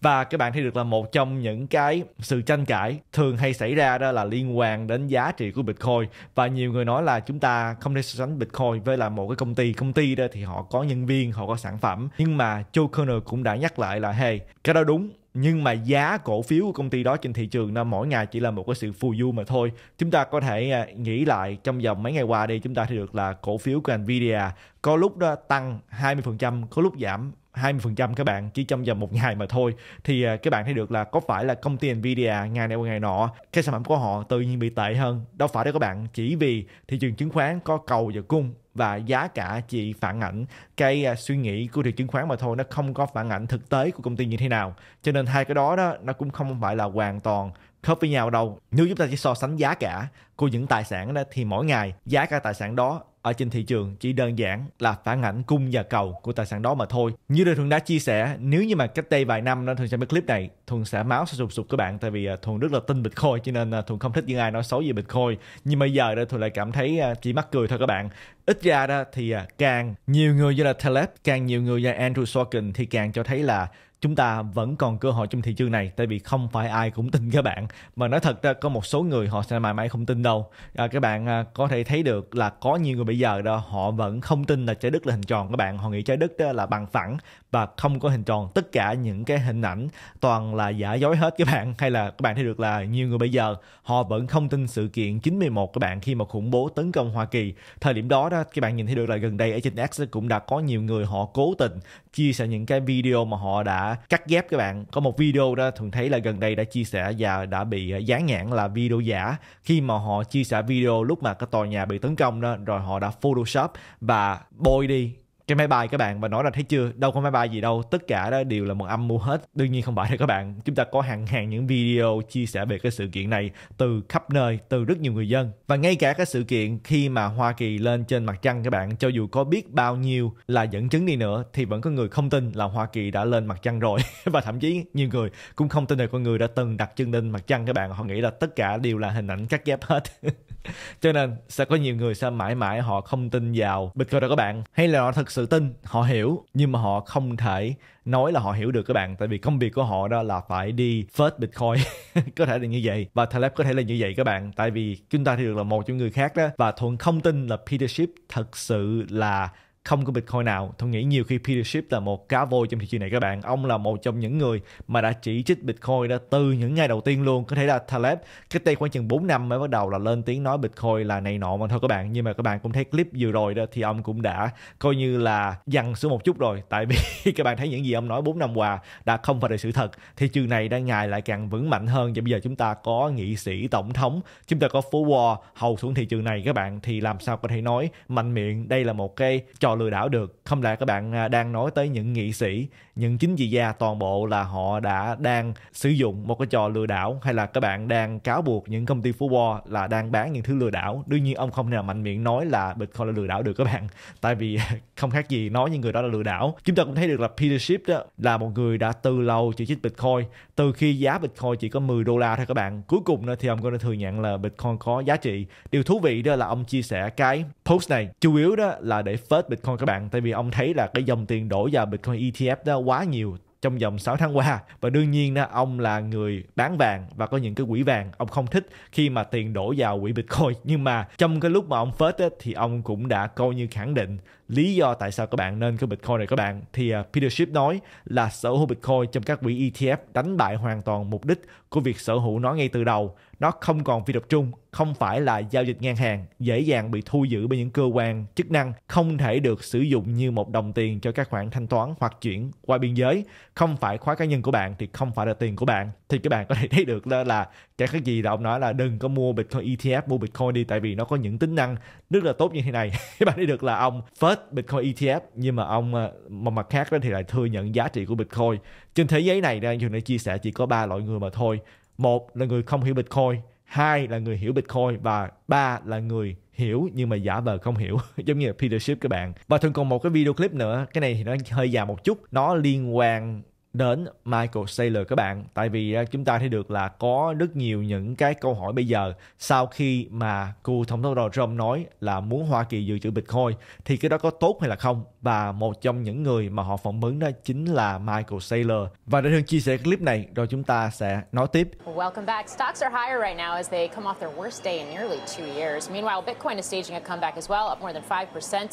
và các bạn thấy được là một trong những cái sự tranh cãi thường hay xảy ra đó là liên quan đến giá trị của bitcoin và nhiều người nói là chúng ta không thể so sánh bitcoin với là một cái công ty công ty đó thì họ có nhân viên họ có sản phẩm nhưng mà Joe Kerner cũng đã nhắc lại là hey cái đó đúng nhưng mà giá cổ phiếu của công ty đó trên thị trường nó mỗi ngày chỉ là một cái sự phù du mà thôi chúng ta có thể à, nghĩ lại trong vòng mấy ngày qua đi chúng ta thấy được là cổ phiếu của Nvidia có lúc đó tăng 20% có lúc giảm 20% các bạn chỉ trong vòng một ngày mà thôi thì à, các bạn thấy được là có phải là công ty Nvidia ngày này qua ngày nọ cái sản phẩm của họ tự nhiên bị tệ hơn đâu phải đó các bạn chỉ vì thị trường chứng khoán có cầu và cung và giá cả chỉ phản ảnh cái à, suy nghĩ của thị trường chứng khoán mà thôi nó không có phản ảnh thực tế của công ty như thế nào cho nên hai cái đó đó nó cũng không phải là hoàn toàn khớp với nhau đâu nếu chúng ta chỉ so sánh giá cả của những tài sản đó thì mỗi ngày giá cả tài sản đó ở trên thị trường chỉ đơn giản là phản ảnh cung và cầu của tài sản đó mà thôi. Như đời Thuận đã chia sẻ, nếu như mà cách đây vài năm nó thường xem cái clip này, Thuận sẽ máu sẽ sụp sụp các bạn tại vì à, Thuận rất là tin Bitcoin cho nên à, Thuận không thích những ai nói xấu về Bitcoin. Nhưng mà giờ đây Thuận lại cảm thấy à, chỉ mắc cười thôi các bạn. Ít ra đó thì càng nhiều người như là Taleb, càng nhiều người như là Andrew Sorkin thì càng cho thấy là chúng ta vẫn còn cơ hội trong thị trường này tại vì không phải ai cũng tin các bạn mà nói thật ra có một số người họ sẽ mãi mãi không tin đâu à, các bạn à, có thể thấy được là có nhiều người bây giờ đó họ vẫn không tin là trái đất là hình tròn các bạn họ nghĩ trái đất đó là bằng phẳng và không có hình tròn tất cả những cái hình ảnh toàn là giả dối hết các bạn hay là các bạn thấy được là nhiều người bây giờ họ vẫn không tin sự kiện 91 các bạn khi mà khủng bố tấn công Hoa Kỳ thời điểm đó đó các bạn nhìn thấy được là gần đây ở trên X cũng đã có nhiều người họ cố tình chia sẻ những cái video mà họ đã cắt ghép các bạn có một video đó thường thấy là gần đây đã chia sẻ và đã bị dán ờ, nhãn là video giả khi mà họ chia sẻ video lúc mà cái tòa nhà bị tấn công đó rồi họ đã photoshop và bôi đi cái máy bay các bạn và nói là thấy chưa đâu có máy bay gì đâu tất cả đó đều là một âm mưu hết đương nhiên không phải đâu các bạn chúng ta có hàng hàng những video chia sẻ về cái sự kiện này từ khắp nơi từ rất nhiều người dân và ngay cả cái sự kiện khi mà Hoa Kỳ lên trên mặt trăng các bạn cho dù có biết bao nhiêu là dẫn chứng đi nữa thì vẫn có người không tin là Hoa Kỳ đã lên mặt trăng rồi [LAUGHS] và thậm chí nhiều người cũng không tin là con người đã từng đặt chân lên mặt trăng các bạn họ nghĩ là tất cả đều là hình ảnh cắt ghép hết [LAUGHS] [LAUGHS] cho nên sẽ có nhiều người sẽ mãi mãi họ không tin vào bitcoin đâu các bạn hay là họ thật sự tin họ hiểu nhưng mà họ không thể nói là họ hiểu được các bạn tại vì công việc của họ đó là phải đi first bitcoin [LAUGHS] có thể là như vậy và Taleb có thể là như vậy các bạn tại vì chúng ta thì được là một trong người khác đó và thuận không tin là Peter Schiff thật sự là không có Bitcoin nào. Tôi nghĩ nhiều khi Peter Schiff là một cá voi trong thị trường này các bạn. Ông là một trong những người mà đã chỉ trích Bitcoin đã từ những ngày đầu tiên luôn. Có thể là Taleb cách đây khoảng chừng 4 năm mới bắt đầu là lên tiếng nói Bitcoin là này nọ mà thôi các bạn. Nhưng mà các bạn cũng thấy clip vừa rồi đó thì ông cũng đã coi như là dằn xuống một chút rồi. Tại vì [LAUGHS] các bạn thấy những gì ông nói 4 năm qua đã không phải là sự thật. Thị trường này đang ngày lại càng vững mạnh hơn. Và bây giờ chúng ta có nghị sĩ tổng thống, chúng ta có phố war hầu xuống thị trường này các bạn thì làm sao có thể nói mạnh miệng đây là một cái trò lừa đảo được không là các bạn à, đang nói tới những nghị sĩ những chính trị gia toàn bộ là họ đã đang sử dụng một cái trò lừa đảo hay là các bạn đang cáo buộc những công ty phú Wall là đang bán những thứ lừa đảo đương nhiên ông không nào mạnh miệng nói là bitcoin là lừa đảo được các bạn [LAUGHS] tại vì [LAUGHS] không khác gì nói những người đó là lừa đảo chúng ta cũng thấy được là Peter Schiff đó là một người đã từ lâu chỉ trích bitcoin từ khi giá bitcoin chỉ có 10 đô la thôi các bạn cuối cùng thì ông cũng đã thừa nhận là bitcoin có giá trị điều thú vị đó là ông chia sẻ cái post này chủ yếu đó là để phết bitcoin Bitcoin các bạn tại vì ông thấy là cái dòng tiền đổ vào Bitcoin ETF đó quá nhiều trong vòng 6 tháng qua và đương nhiên là ông là người bán vàng và có những cái quỹ vàng ông không thích khi mà tiền đổ vào quỹ Bitcoin nhưng mà trong cái lúc mà ông phết thì ông cũng đã coi như khẳng định lý do tại sao các bạn nên có Bitcoin này các bạn thì à, Peter Schiff nói là sở hữu Bitcoin trong các quỹ ETF đánh bại hoàn toàn mục đích của việc sở hữu nó ngay từ đầu. Nó không còn phi tập trung, không phải là giao dịch ngang hàng, dễ dàng bị thu giữ bởi những cơ quan chức năng, không thể được sử dụng như một đồng tiền cho các khoản thanh toán hoặc chuyển qua biên giới, không phải khóa cá nhân của bạn thì không phải là tiền của bạn. Thì các bạn có thể thấy được là chả cái gì là ông nói là đừng có mua bitcoin ETF mua bitcoin đi tại vì nó có những tính năng rất là tốt như thế này các [LAUGHS] bạn thấy được là ông phết bitcoin ETF nhưng mà ông ờ, một mặt khác đó thì lại thừa nhận giá trị của bitcoin trên thế giới này đang thường đã chia sẻ chỉ có ba loại người mà thôi một là người không hiểu bitcoin hai là người hiểu bitcoin và ba là người hiểu nhưng mà giả vờ không hiểu [LAUGHS] giống như là Peter Schiff các bạn và thường còn một cái video clip nữa cái này thì nó hơi dài một chút nó liên quan đến Michael Saylor các bạn tại vì à, chúng ta thấy được là có rất nhiều những cái câu hỏi bây giờ sau khi mà cựu tổng thống Donald Trump nói là muốn Hoa Kỳ dự trữ Bitcoin thì cái đó có tốt hay là không và một trong những người mà họ phỏng vấn đó chính là Michael Saylor và để Hương chia sẻ clip này rồi chúng ta sẽ nói tiếp. Welcome back. Stocks are higher right now as they come off their worst day in nearly two years. Meanwhile, Bitcoin is staging a comeback as well, up more than 5%.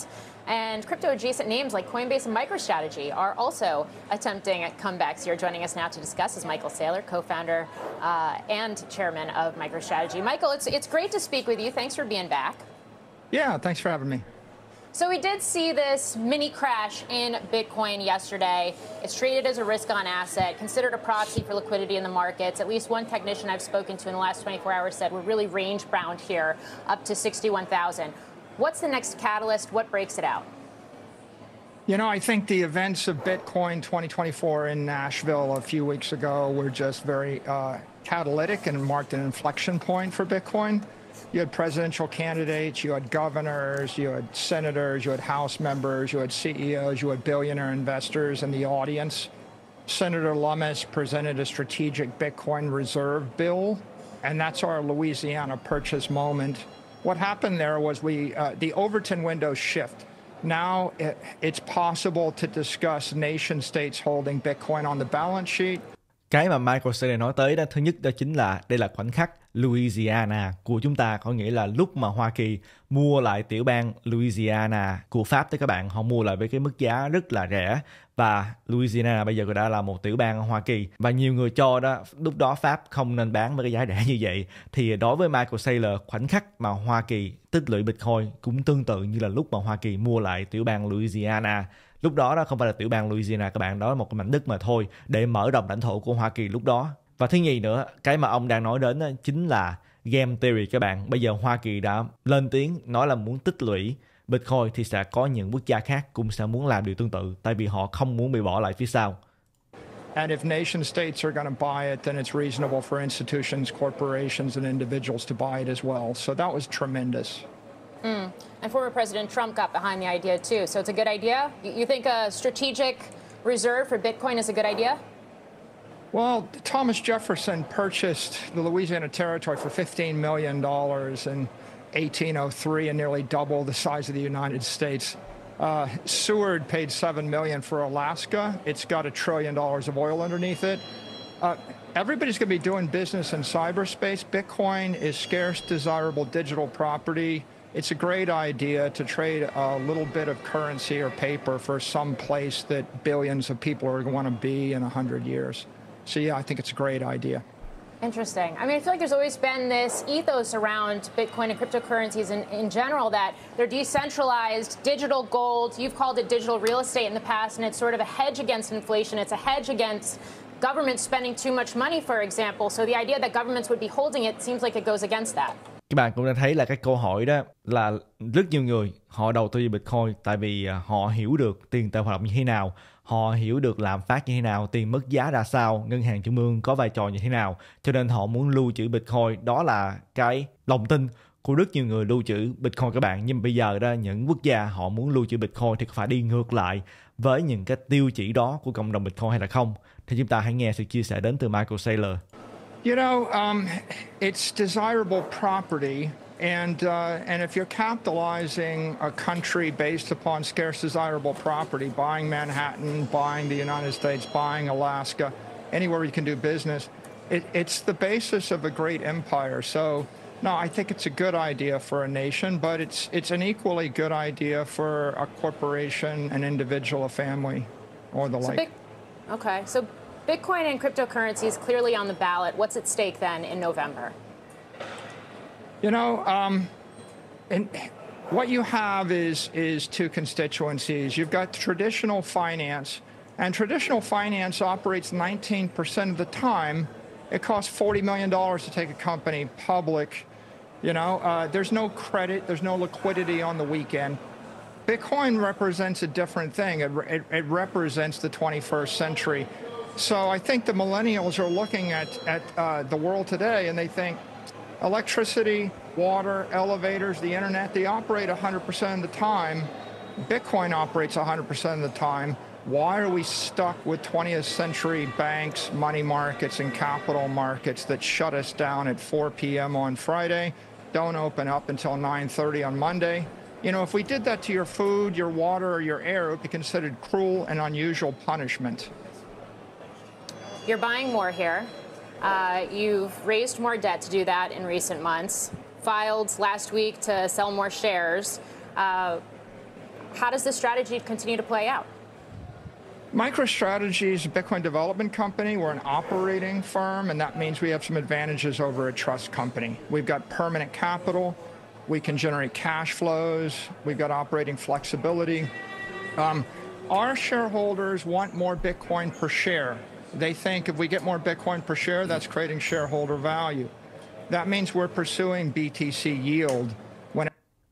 And crypto adjacent names like Coinbase and MicroStrategy are also attempting at comebacks here. Joining us now to discuss is Michael Saylor, co founder uh, and chairman of MicroStrategy. Michael, it's, it's great to speak with you. Thanks for being back. Yeah, thanks for having me. So we did see this mini crash in Bitcoin yesterday. It's treated as a risk on asset, considered a proxy for liquidity in the markets. At least one technician I've spoken to in the last 24 hours said we're really range bound here, up to 61,000. What's the next catalyst? What breaks it out? You know, I think the events of Bitcoin 2024 in Nashville a few weeks ago were just very uh, catalytic and marked an inflection point for Bitcoin. You had presidential candidates, you had governors, you had senators, you had House members, you had CEOs, you had billionaire investors in the audience. Senator Lummis presented a strategic Bitcoin reserve bill, and that's our Louisiana purchase moment What happened there was we uh, the Overton window shift. Now it, it's possible to discuss nation states holding Bitcoin on the balance sheet. Cái mà Michael Saylor nói tới đó thứ nhất đó chính là đây là khoảnh khắc Louisiana của chúng ta có nghĩa là lúc mà Hoa Kỳ mua lại tiểu bang Louisiana của Pháp thì các bạn họ mua lại với cái mức giá rất là rẻ và Louisiana bây giờ đã là một tiểu bang ở Hoa Kỳ và nhiều người cho đó lúc đó Pháp không nên bán với cái giá rẻ [LAUGHS] như vậy thì đối với Michael Saylor khoảnh khắc mà Hoa Kỳ tích lũy Bitcoin cũng tương tự như là lúc mà Hoa Kỳ mua lại tiểu bang Louisiana lúc đó đó không phải là tiểu bang Louisiana các bạn đó là một cái mảnh đất mà thôi để mở rộng lãnh thổ của Hoa Kỳ lúc đó và thứ nhì nữa cái mà ông đang nói đến chính là game theory các bạn bây giờ Hoa Kỳ đã lên tiếng nói là muốn tích lũy Bitcoin thì sẽ có những quốc gia khác cũng sẽ muốn làm điều tương tự tại vì họ không muốn bị bỏ lại phía sau. And if nation states are going to buy it, then it's reasonable for institutions, corporations, and individuals to buy it as well. So that was tremendous. Mm. And former President Trump got behind the idea too. So it's a good idea. You think a strategic reserve for Bitcoin is a good idea? Well, Thomas Jefferson purchased the Louisiana Territory for $15 million. And 1803 and nearly double the size of the United States. Uh, Seward paid seven million for Alaska. It's got a trillion dollars of oil underneath it. Uh, everybody's going to be doing business in cyberspace. Bitcoin is scarce, desirable digital property. It's a great idea to trade a little bit of currency or paper for some place that billions of people are going to be in 100 years. So, yeah, I think it's a great idea. Interesting. I mean, I feel like there's always been this ethos around Bitcoin and cryptocurrencies in, in general that they're decentralized, digital gold. You've called it digital real estate in the past, and it's sort of a hedge against inflation. It's a hedge against government spending too much money, for example. So the idea that governments would be holding it seems like it goes against that. Các bạn cũng đã thấy là cái câu hỏi đó là rất nhiều người họ đầu tư vào Bitcoin tại vì họ hiểu được tiền tệ hoạt động như thế nào họ hiểu được lạm phát như thế nào, tiền mất giá ra sao, ngân hàng trung ương có vai trò như thế nào, cho nên họ muốn lưu trữ Bitcoin, đó là cái lòng tin của rất nhiều người lưu trữ Bitcoin các bạn. Nhưng bây giờ ra những quốc gia họ muốn lưu trữ Bitcoin thì phải đi ngược lại với những cái tiêu chỉ đó của cộng đồng Bitcoin hay là không? Thì chúng ta hãy nghe sự chia sẻ đến từ Michael Saylor. You know, um, it's desirable property And, uh, and if you're capitalizing a country based upon scarce desirable property, buying Manhattan, buying the United States, buying Alaska, anywhere you can do business, it, it's the basis of a great empire. So, no, I think it's a good idea for a nation, but it's, it's an equally good idea for a corporation, an individual, a family, or the so like. Big, okay, so Bitcoin and cryptocurrencies clearly on the ballot. What's at stake then in November? You know, um, and what you have is is two constituencies. You've got traditional finance, and traditional finance operates 19% of the time. It costs 40 million dollars to take a company public. You know, uh, there's no credit, there's no liquidity on the weekend. Bitcoin represents a different thing. It, it, it, represents the 21st century. So I think the millennials are looking at, at uh, the world today and they think, electricity, water, elevators, the internet, they operate 100% of the time. Bitcoin operates 100% of the time. Why are we stuck with 20th century banks, money markets, and capital markets that shut us down at 4 p.m. on Friday, don't open up until 9.30 on Monday? You know, if we did that to your food, your water, or your air, it would be considered cruel and unusual punishment. You're buying more here. Uh, you've raised more debt to do that in recent months, filed last week to sell more shares. Uh, how does this strategy continue to play out? MicroStrategy is a Bitcoin development company. We're an operating firm, and that means we have some advantages over a trust company. We've got permanent capital, we can generate cash flows, we've got operating flexibility. Um, our shareholders want more Bitcoin per share. They think if we get more Bitcoin per share, that's creating shareholder value. That means we're pursuing BTC yield. When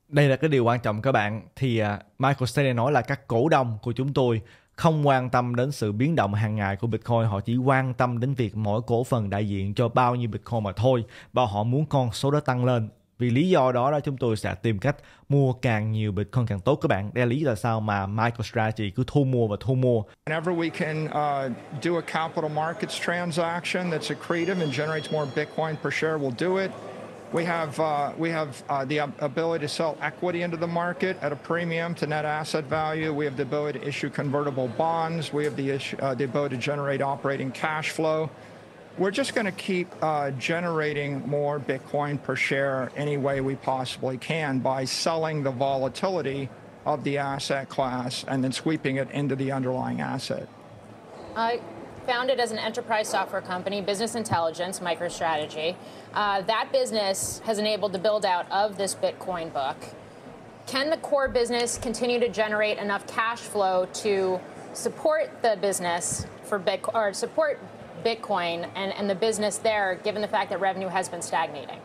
đây là cái điều quan trọng các bạn. Thì uh, Michael Stanley nói là các cổ đông của chúng tôi không quan tâm đến sự biến động hàng ngày của Bitcoin, họ chỉ quan tâm đến việc mỗi cổ phần đại diện cho bao nhiêu Bitcoin mà thôi và họ muốn con số đó tăng lên Vì lý do đó đó chúng tôi sẽ tìm cách mua càng nhiều Bitcoin càng tốt các bạn. Đây là lý do sao mà MicroStrategy cứ thu mua và thu mua. Whenever we can uh, do a capital markets transaction that's accretive and generates more Bitcoin per share, we'll do it. We have uh, we have uh, the ability to sell equity into the market at a premium to net asset value. We have the ability to issue convertible bonds. We have the issue, uh, the ability to generate operating cash flow we're just going to keep uh, generating more Bitcoin per share any way we possibly can by selling the volatility of the asset class and then sweeping it into the underlying asset. I founded as an enterprise software company, business intelligence, MicroStrategy. Uh, that business has enabled the build out of this Bitcoin book. Can the core business continue to generate enough cash flow to support the business for Bitcoin or support Bitcoin and, and the business there, given the fact that revenue has been stagnating?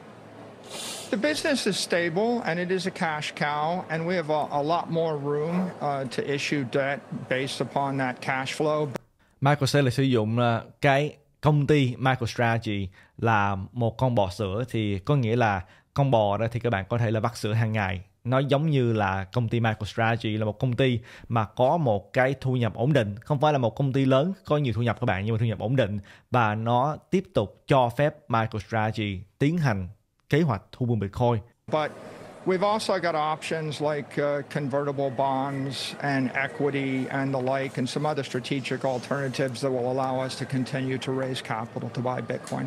The business is stable and it is a cash cow, and we have a, a lot more room uh, to issue debt based upon that cash flow. MicroStrategy sử dụng uh, cái công ty MicroStrategy là một con bò sữa thì có nghĩa là con bò đó thì các bạn có thể là vắt sữa hàng ngày nó giống như là công ty MicroStrategy là một công ty mà có một cái thu nhập ổn định không phải là một công ty lớn có nhiều thu nhập các bạn nhưng mà thu nhập ổn định và nó tiếp tục cho phép MicroStrategy tiến hành kế hoạch thu mua Bitcoin. But we've also got options like uh, convertible bonds and equity and the like and some other strategic alternatives that will allow us to continue to raise capital to buy Bitcoin.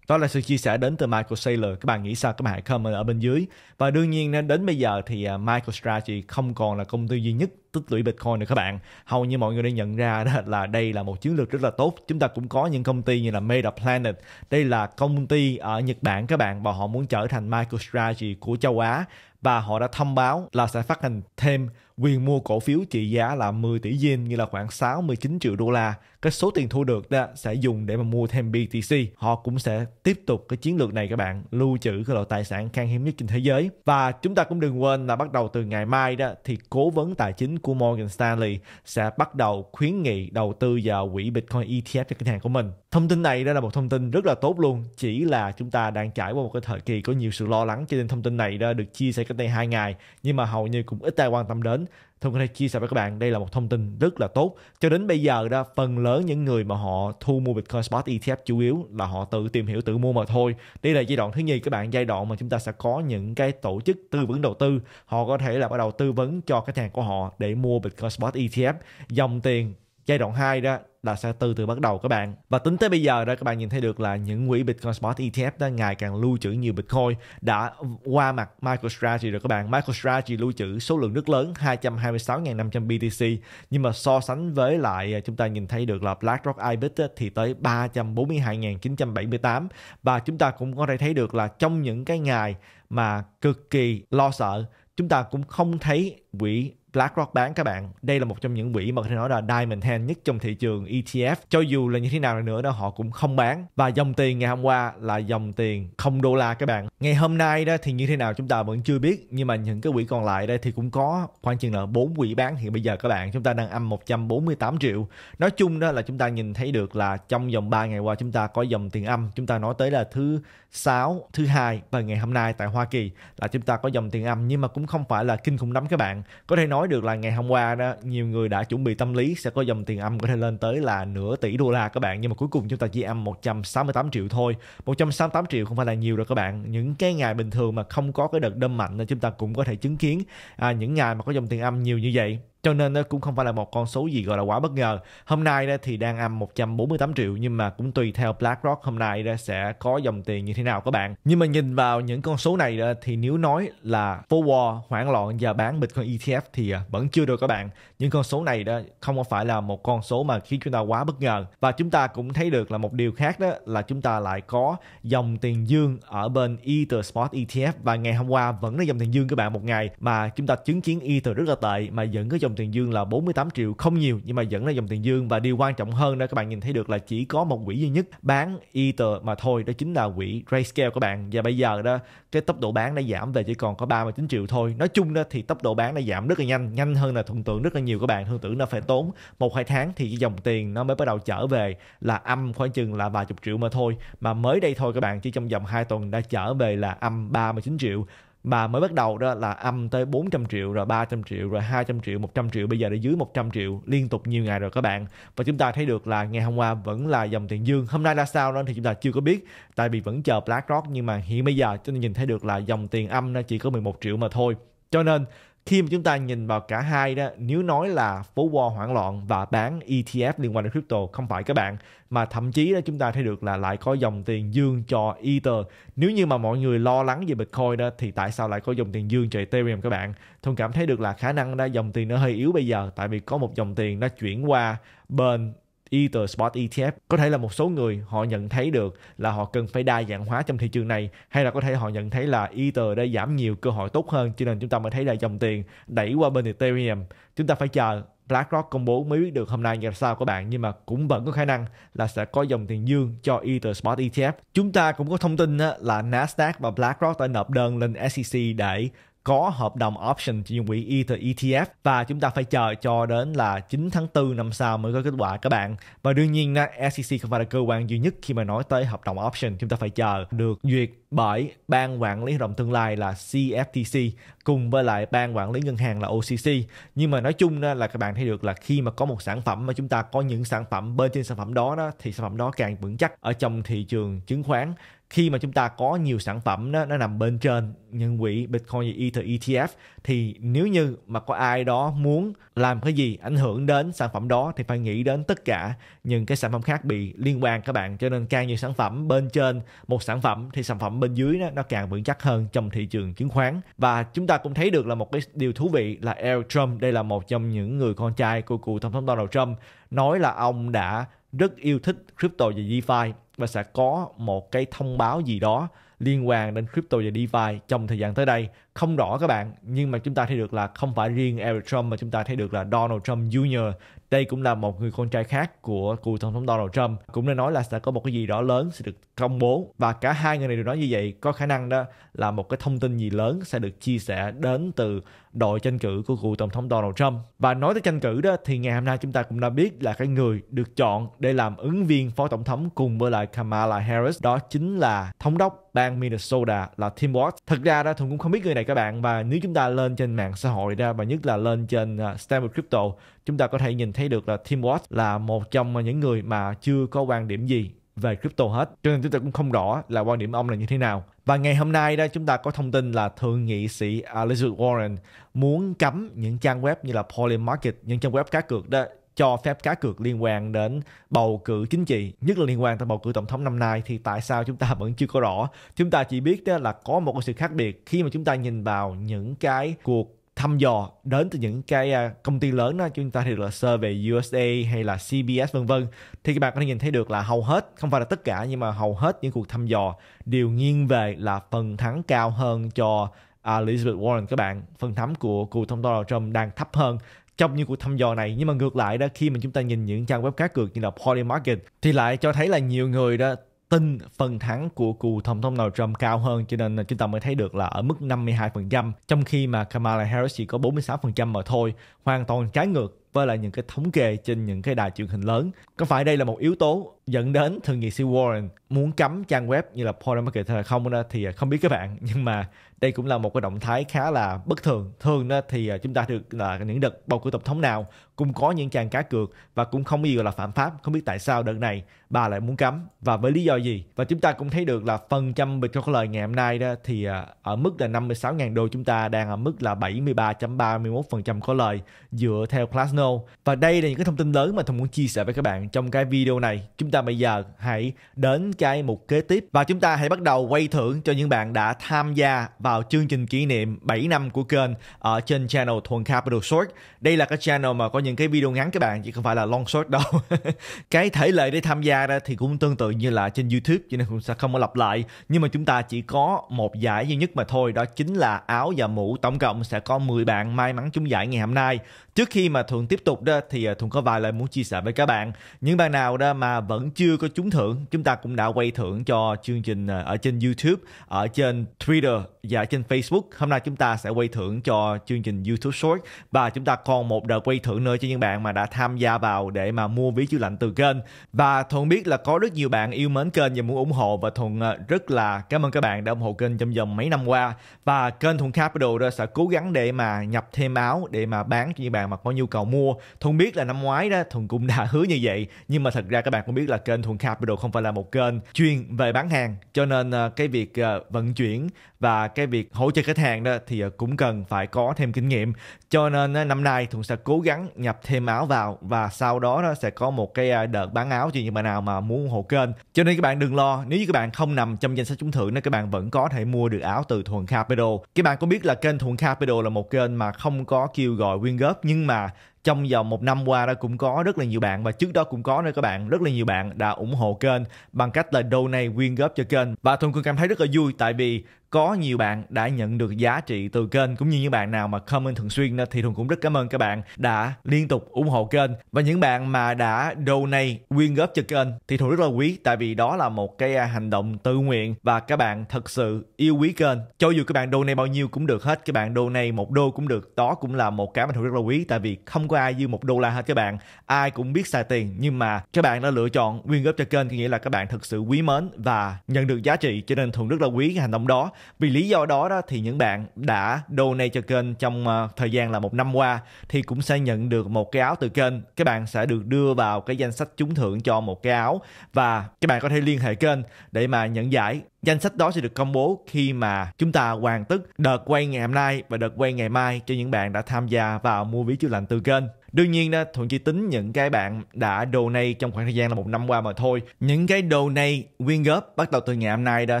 Đó là sự chia sẻ đến từ Michael Saylor. Các bạn nghĩ sao? Các bạn hãy comment ở bên dưới. Và đương nhiên đến bây giờ thì à, MicroStrategy không còn là công ty duy nhất tích lũy Bitcoin nữa các bạn. Hầu như mọi người đã nhận ra đó là đây là một chiến lược rất là tốt. Chúng ta cũng có những công ty như là Meta Planet. Đây là công ty ở Nhật Bản các bạn và họ muốn trở thành MicroStrategy của châu Á và họ đã thông báo là sẽ phát hành thêm Quyền mua cổ phiếu trị giá là 10 tỷ yên như là khoảng 69 triệu đô la. Cái số tiền thu được đó sẽ dùng để mà mua thêm BTC. Họ cũng sẽ tiếp tục cái chiến lược này các bạn, lưu trữ cái loại tài sản khan hiếm nhất trên thế giới. Và chúng ta cũng đừng quên là bắt đầu từ ngày mai đó thì cố vấn tài chính của Morgan Stanley sẽ bắt đầu khuyến nghị đầu tư vào quỹ Bitcoin ETF cho ngân hàng của mình. Thông tin này đó là một thông tin rất là tốt luôn, chỉ là chúng ta đang trải qua một cái thời kỳ có nhiều sự lo lắng cho nên thông tin này đã được chia sẻ cách đây hai ngày nhưng mà hầu như cũng ít ai quan tâm đến Thông tin này chia sẻ với các bạn, đây là một thông tin rất là tốt. Cho đến bây giờ đó, phần lớn những người mà họ thu mua Bitcoin Spot ETF chủ yếu là họ tự tìm hiểu tự mua mà thôi. Đây là giai đoạn thứ nhì các bạn, giai đoạn mà chúng ta sẽ có những cái tổ chức tư vấn đầu tư. Họ có thể là bắt đầu tư vấn cho khách hàng của họ để mua Bitcoin Spot ETF. Dòng tiền giai đoạn 2 đó là sẽ từ từ bắt đầu các bạn và tính tới bây giờ đó các bạn nhìn thấy được là những quỹ Bitcoin Spot ETF đã ngày càng lưu trữ nhiều Bitcoin đã qua mặt MicroStrategy rồi các bạn MicroStrategy lưu trữ số lượng rất lớn 226.500 BTC nhưng mà so sánh với lại à, chúng ta nhìn thấy được là BlackRock IBIT thì tới 342.978 và chúng ta cũng có thể thấy được là trong những cái ngày mà cực kỳ lo sợ chúng ta cũng không thấy quỹ BlackRock bán các bạn đây là một trong những quỹ mà có thể nói là diamond hand nhất trong thị trường ETF cho dù là như thế nào nữa đó họ cũng không bán và dòng tiền ngày hôm qua là dòng tiền không đô la các bạn ngày hôm nay đó thì như thế nào chúng ta vẫn chưa biết nhưng mà những cái quỹ còn lại đây thì cũng có khoảng chừng là bốn quỹ bán hiện bây giờ các bạn chúng ta đang âm 148 triệu nói chung đó là chúng ta nhìn thấy được là trong vòng 3 ngày qua chúng ta có dòng tiền âm chúng ta nói tới là thứ sáu thứ hai và ngày hôm nay tại Hoa Kỳ là chúng ta có dòng tiền âm nhưng mà cũng không phải là kinh khủng lắm các bạn có thể nói nói được là ngày hôm qua đó nhiều người đã chuẩn bị tâm lý sẽ có dòng tiền âm có thể lên tới là nửa tỷ đô la các bạn nhưng mà cuối cùng chúng ta chỉ âm 168 triệu thôi 168 triệu không phải là nhiều rồi các bạn những cái ngày bình thường mà không có cái đợt đâm mạnh thì chúng ta cũng có thể chứng kiến à, những ngày mà có dòng tiền âm nhiều như vậy cho nên nó cũng không phải là một con số gì gọi là quá bất ngờ hôm nay thì đang âm 148 triệu nhưng mà cũng tùy theo BlackRock hôm nay sẽ có dòng tiền như thế nào các bạn nhưng mà nhìn vào những con số này thì nếu nói là forward hoảng loạn và bán Bitcoin ETF thì à, vẫn chưa được các bạn những con số này đó không phải là một con số mà khiến chúng ta quá bất ngờ và chúng ta cũng thấy được là một điều khác đó là chúng ta lại có dòng tiền dương ở bên Ether Spot ETF và ngày hôm qua vẫn là dòng tiền dương các bạn một ngày mà chúng ta chứng kiến Ether rất là tệ mà vẫn có dòng tiền dương là 48 triệu không nhiều nhưng mà vẫn là dòng tiền dương và điều quan trọng hơn đó các bạn nhìn thấy được là chỉ có một quỹ duy nhất bán Ether mà thôi đó chính là quỹ Grayscale các bạn và bây giờ đó cái tốc độ bán đã giảm về chỉ còn có 39 triệu thôi nói chung đó thì tốc độ bán đã giảm rất là nhanh nhanh hơn là thuận tưởng rất là nhiều các bạn thường tưởng là phải tốn một hai tháng thì cái dòng tiền nó mới bắt đầu trở về là âm khoảng chừng là vài chục triệu mà thôi mà mới đây thôi các bạn chỉ trong vòng 2 tuần đã trở về là âm 39 triệu mà mới bắt đầu đó là âm tới 400 triệu rồi 300 triệu rồi 200 triệu 100 triệu bây giờ đã dưới 100 triệu liên tục nhiều ngày rồi các bạn và chúng ta thấy được là ngày hôm qua vẫn là dòng tiền dương hôm nay là sao đó thì chúng ta chưa có biết tại vì vẫn chờ BlackRock nhưng mà hiện bây giờ chúng ta nhìn thấy được là dòng tiền âm nó chỉ có 11 triệu mà thôi cho nên khi mà chúng ta nhìn vào cả hai đó nếu nói là phố Wall hoảng loạn và bán ETF liên quan đến crypto không phải các bạn mà thậm chí đó chúng ta thấy được là lại có dòng tiền dương cho Ether nếu như mà mọi người lo lắng về Bitcoin đó thì tại sao lại có dòng tiền dương cho Ethereum các bạn thông cảm thấy được là khả năng đó dòng tiền nó hơi yếu bây giờ tại vì có một dòng tiền nó chuyển qua bên Ether Spot ETF. Có thể là một số người họ nhận thấy được là họ cần phải đa dạng hóa trong thị trường này hay là có thể họ nhận thấy là Ether đã giảm nhiều cơ hội tốt hơn cho nên chúng ta mới thấy là dòng tiền đẩy qua bên Ethereum. Chúng ta phải chờ BlackRock công bố mới biết được hôm nay ra sao các bạn nhưng mà cũng vẫn có khả năng là sẽ có dòng tiền dương cho Ether Spot ETF. Chúng ta cũng có thông tin là Nasdaq và BlackRock đã nộp đơn lên SEC để có hợp đồng option trên quỹ Ether ETF và chúng ta phải chờ cho đến là 9 tháng 4 năm sau mới có kết quả các bạn. Và đương nhiên là SEC không phải là cơ quan duy nhất khi mà nói tới hợp đồng option chúng ta phải chờ được duyệt bởi ban quản lý hợp đồng tương lai là CFTC cùng với lại ban quản lý ngân hàng là OCC. Nhưng mà nói chung đó là các bạn thấy được là khi mà có một sản phẩm mà chúng ta có những sản phẩm bên trên sản phẩm đó đó thì sản phẩm đó càng vững chắc ở trong thị trường chứng khoán khi mà chúng ta có nhiều sản phẩm đó, nó nằm bên trên nhân quỹ Bitcoin và Ether ETF thì nếu như mà có ai đó muốn làm cái gì ảnh hưởng đến sản phẩm đó thì phải nghĩ đến tất cả những cái sản phẩm khác bị liên quan các bạn cho nên càng nhiều sản phẩm bên trên một sản phẩm thì sản phẩm bên dưới đó, nó càng vững chắc hơn trong thị trường chứng khoán và chúng ta cũng thấy được là một cái điều thú vị là El Trump đây là một trong những người con trai của cựu tổng thống Donald Trump nói là ông đã rất yêu thích crypto và DeFi và sẽ có một cái thông báo gì đó liên quan đến crypto và DeFi trong thời gian tới đây không rõ các bạn nhưng mà chúng ta thấy được là không phải riêng Eric Trump mà chúng ta thấy được là Donald Trump Jr. Đây cũng là một người con trai khác của cựu tổng thống Donald Trump cũng nên nói là sẽ có một cái gì đó lớn sẽ được công bố và cả hai người này đều nói như vậy có khả năng đó là một cái thông tin gì lớn sẽ được chia sẻ đến từ đội tranh cử của cựu tổng thống Donald Trump và nói tới tranh cử đó thì ngày hôm nay chúng ta cũng đã biết là cái người được chọn để làm ứng viên phó tổng thống cùng với lại Kamala Harris đó chính là thống đốc bang Minnesota là Tim Walz. thực ra đó Thuận cũng không biết người này các bạn và nếu chúng ta lên trên mạng xã hội ra và nhất là lên trên à, Stanford Crypto chúng ta có thể nhìn thấy được là Tim Watts là một trong những người mà chưa có quan điểm gì về crypto hết cho nên chúng ta cũng không rõ là quan điểm ông là như thế nào và ngày hôm nay đó chúng ta có thông tin là thượng nghị sĩ Elizabeth Warren muốn cấm những trang web như là Polymarket, những trang web cá cược đó cho phép cá cược liên quan đến bầu cử chính trị nhất là liên quan tới bầu cử tổng thống năm nay thì tại sao chúng ta [LAUGHS] vẫn chưa có rõ chúng ta chỉ biết đó là có một sự khác biệt khi mà chúng ta nhìn vào những cái cuộc thăm dò đến từ những cái à, công ty lớn đó chúng ta thì là survey USA hay là CBS vân vân thì các bạn có thể nhìn thấy được là hầu hết không phải là tất cả nhưng mà hầu hết những cuộc thăm dò đều nghiêng về là phần thắng cao hơn cho à, Elizabeth Warren các bạn phần thắng của cựu tổng thống Donald Trump đang thấp hơn trong những cuộc thăm dò này nhưng mà ngược lại đó khi mà chúng ta nhìn những trang web cá cược như là Polymarket thì lại cho thấy là nhiều người đó tin phần thắng của cựu tổng thống nào Trump cao hơn cho nên chúng ta mới thấy được là ở mức 52% trong khi mà Kamala Harris chỉ có 46% mà thôi hoàn toàn trái ngược với lại những cái thống kê trên những cái đài truyền hình lớn. Có phải đây là một yếu tố dẫn đến thượng nghị sĩ Warren muốn cấm trang web như là Polymarket hay không đó thì à, không biết các bạn [LAUGHS] nhưng mà đây cũng là một cái động thái khá là bất thường. Thường đó thì à, chúng ta được là những đợt bầu cử tổng thống nào cũng có những trang cá cược và cũng không có gì gọi là phạm pháp. Không biết tại sao đợt này bà lại muốn cấm và với lý do gì. Và chúng ta cũng thấy được là phần trăm Bitcoin có lời ngày hôm nay đó thì à, ở mức là 56.000 đô chúng ta đang ở mức là 73.31% có lời dựa theo Klasner Arsenal. Và đây là những cái thông tin lớn mà Thông muốn chia sẻ với các bạn trong cái video này. Chúng ta bây giờ hãy đến cái mục kế tiếp và chúng ta hãy bắt đầu quay thưởng cho những bạn đã tham gia vào chương trình kỷ niệm 7 năm của kênh ở trên channel Thuần Capital Short. Đây là cái channel mà có những cái video ngắn các bạn chứ không phải là long short đâu. [LAUGHS] cái thể lệ để tham gia ra thì cũng tương tự như là trên YouTube cho nên cũng sẽ không có lặp lại. Nhưng mà chúng ta chỉ có một giải duy nhất mà thôi đó chính là áo và mũ tổng cộng sẽ có 10 bạn may mắn trúng giải ngày hôm nay trước khi mà thuận tiếp tục đó thì à, thuận có vài lời muốn chia sẻ với các bạn những bạn nào đó mà vẫn chưa có trúng thưởng chúng ta cũng đã quay thưởng cho chương trình à, ở trên youtube ở trên twitter và trên facebook hôm nay chúng ta sẽ quay thưởng cho chương trình youtube short và chúng ta còn một đợt quay thưởng nữa cho những bạn mà đã tham gia vào để mà mua ví chữ lạnh từ kênh và thuận biết là có rất nhiều bạn yêu mến kênh và muốn ủng hộ và thuận à, rất là cảm ơn các bạn đã ủng hộ kênh trong vòng mấy năm qua và kênh thuận capital đó sẽ cố gắng để mà nhập thêm áo để mà bán cho những bạn hàng mà có nhu cầu mua thuận biết là năm ngoái đó thuận cũng đã [LAUGHS] hứa như vậy nhưng mà thật ra các bạn cũng biết là kênh thuận capital không phải là một kênh chuyên về bán hàng cho nên ờ, cái việc ờ, vận chuyển và cái việc hỗ trợ khách hàng đó thì ờ, cũng cần phải có thêm kinh nghiệm cho nên năm nay thuận sẽ cố gắng nhập thêm áo vào và sau đó nó sẽ có một cái đợt bán áo cho những bạn nào mà muốn ủng hộ kênh cho nên các bạn đừng lo nếu như các bạn không nằm trong danh sách trúng thưởng nên các bạn vẫn có thể mua được áo từ thuận capital các bạn có biết là kênh thuận capital là một kênh mà không có kêu gọi quyên góp nhưng nhưng mà trong vòng một năm qua đã cũng có rất là nhiều bạn và trước đó cũng có nữa các bạn rất là nhiều bạn đã ủng hộ kênh bằng cách là donate quyên góp cho kênh và thuần cũng cảm thấy rất là vui tại vì có nhiều bạn đã nhận được giá trị từ kênh cũng như những bạn nào mà comment thường xuyên thì thường cũng rất cảm ơn các bạn đã liên tục ủng hộ kênh và những bạn mà đã donate quyên góp cho kênh thì thường rất là quý tại vì đó là một cái à, hành động tự nguyện và các bạn thật sự yêu quý kênh cho dù các bạn donate bao nhiêu cũng được hết các bạn donate một đô cũng được đó cũng là một cái mà thường rất là quý tại vì không có ai dư một đô la hết các bạn ai cũng biết xài tiền nhưng mà các bạn đã lựa chọn quyên góp cho kênh có nghĩa là các bạn thật sự quý mến và nhận được giá trị cho nên thường rất là quý cái hành động đó vì lý do đó đó thì những bạn đã donate cho kênh trong ờ, thời gian là một năm qua thì cũng sẽ nhận được một cái áo từ kênh các bạn sẽ được đưa vào cái danh sách trúng thưởng cho một cái áo và các bạn có thể liên hệ kênh để mà nhận giải danh sách đó sẽ được công bố khi mà chúng ta hoàn tất đợt quay ngày hôm nay và đợt quay ngày mai cho những bạn đã tham gia vào mua ví chữa lành từ kênh đương nhiên đó thuận chỉ tính những cái bạn đã donate trong khoảng thời gian là một năm qua mà thôi những cái donate quyên góp bắt đầu từ ngày hôm nay đó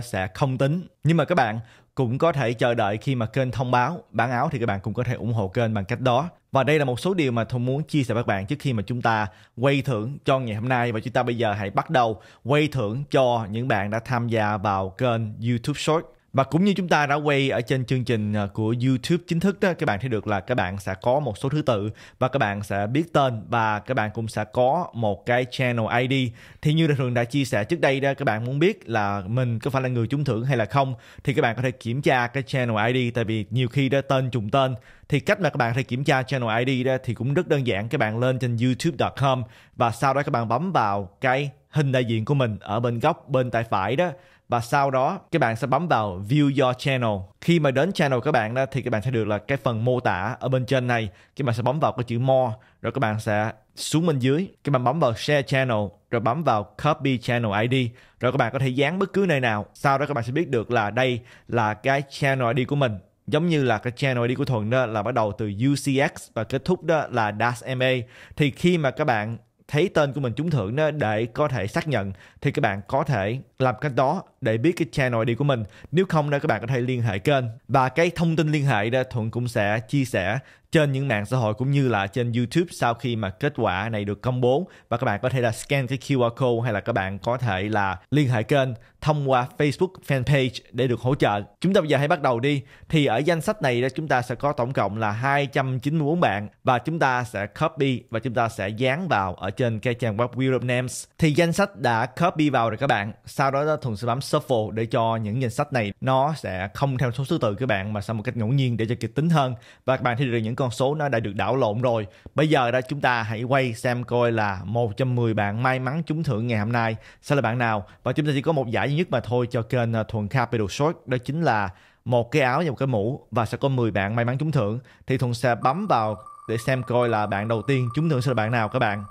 sẽ không tính nhưng mà các bạn cũng có thể chờ đợi khi mà kênh thông báo bán áo thì các bạn cũng có thể ủng hộ kênh bằng cách đó và đây là một số điều mà Thông muốn chia sẻ với các bạn trước khi mà chúng ta quay thưởng cho ngày hôm nay và chúng ta bây giờ hãy bắt đầu quay thưởng cho những bạn đã tham gia vào kênh YouTube Short và cũng như chúng ta đã quay ở trên chương trình à, của YouTube chính thức đó, các bạn thấy được là các bạn sẽ có một số thứ tự và các bạn sẽ biết tên và các bạn cũng sẽ có một cái channel ID. Thì như thường đã chia sẻ trước đây đó, các bạn muốn biết là mình có phải là người trúng thưởng hay là không thì các bạn có thể kiểm tra cái channel ID tại vì nhiều khi đó tên trùng tên thì cách mà các bạn có thể kiểm tra channel ID đó thì cũng rất đơn giản các bạn lên trên youtube.com và sau đó các bạn bấm vào cái hình đại diện của mình ở bên góc bên tay phải đó và sau đó các bạn sẽ bấm vào view your channel khi mà đến channel các bạn đó thì các bạn sẽ được là cái phần mô tả ở bên trên này các bạn sẽ bấm vào cái chữ more rồi các bạn sẽ xuống bên dưới các bạn bấm vào share channel rồi bấm vào copy channel id rồi các bạn có thể dán bất cứ nơi nào sau đó các bạn sẽ biết được là đây là cái channel id của mình giống như là cái channel ID của Thuận đó là bắt đầu từ UCX và kết thúc đó là dash ma thì khi mà các bạn thấy tên của mình trúng thưởng đó để có thể xác nhận thì các bạn có thể làm cách đó để biết cái channel ID của mình. Nếu không đó các bạn có thể liên hệ kênh và cái thông tin liên hệ đó Thuận cũng sẽ chia sẻ trên những mạng xã hội cũng như là trên YouTube sau khi mà kết quả này được công bố và các bạn có thể là scan cái QR code hay là các bạn có thể là liên hệ kênh thông qua Facebook fanpage để được hỗ trợ. Chúng ta bây giờ hãy bắt đầu đi. Thì ở danh sách này đó chúng ta sẽ có tổng cộng là 294 bạn và chúng ta sẽ copy và chúng ta sẽ dán vào ở trên cái trang web Europe Names. Thì danh sách đã copy vào rồi các bạn. Sau sau đó thùng sẽ bấm shuffle để cho những danh sách này nó sẽ không theo số thứ tự các bạn mà sao một cách ngẫu nhiên để cho kịch tính hơn và các bạn thấy được những con số nó đã được đảo lộn rồi bây giờ đó chúng ta hãy quay xem coi là một trong 10 bạn may mắn trúng thưởng ngày hôm nay sẽ là bạn nào và chúng ta chỉ có một giải duy nhất mà thôi cho kênh ờ, thuần capital short đó chính là một cái áo và một cái mũ và sẽ có 10 bạn may mắn trúng thưởng thì thuần sẽ bấm vào để xem coi là bạn đầu tiên trúng thưởng sẽ là bạn nào các bạn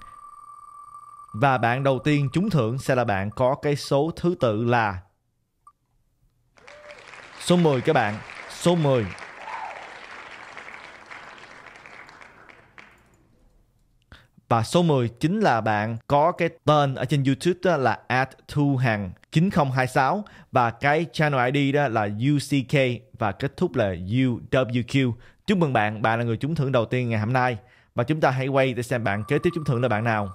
và bạn đầu tiên trúng thưởng sẽ là bạn có cái số thứ tự là số 10 các bạn, số 10. Và số 10 chính là bạn có cái tên ở trên YouTube đó là at thu hằng 9026 và cái channel ID đó là UCK và kết thúc là UWQ. Chúc mừng bạn, bạn là người trúng thưởng đầu tiên ngày hôm nay. Và chúng ta hãy quay để xem bạn kế tiếp trúng thưởng là bạn nào.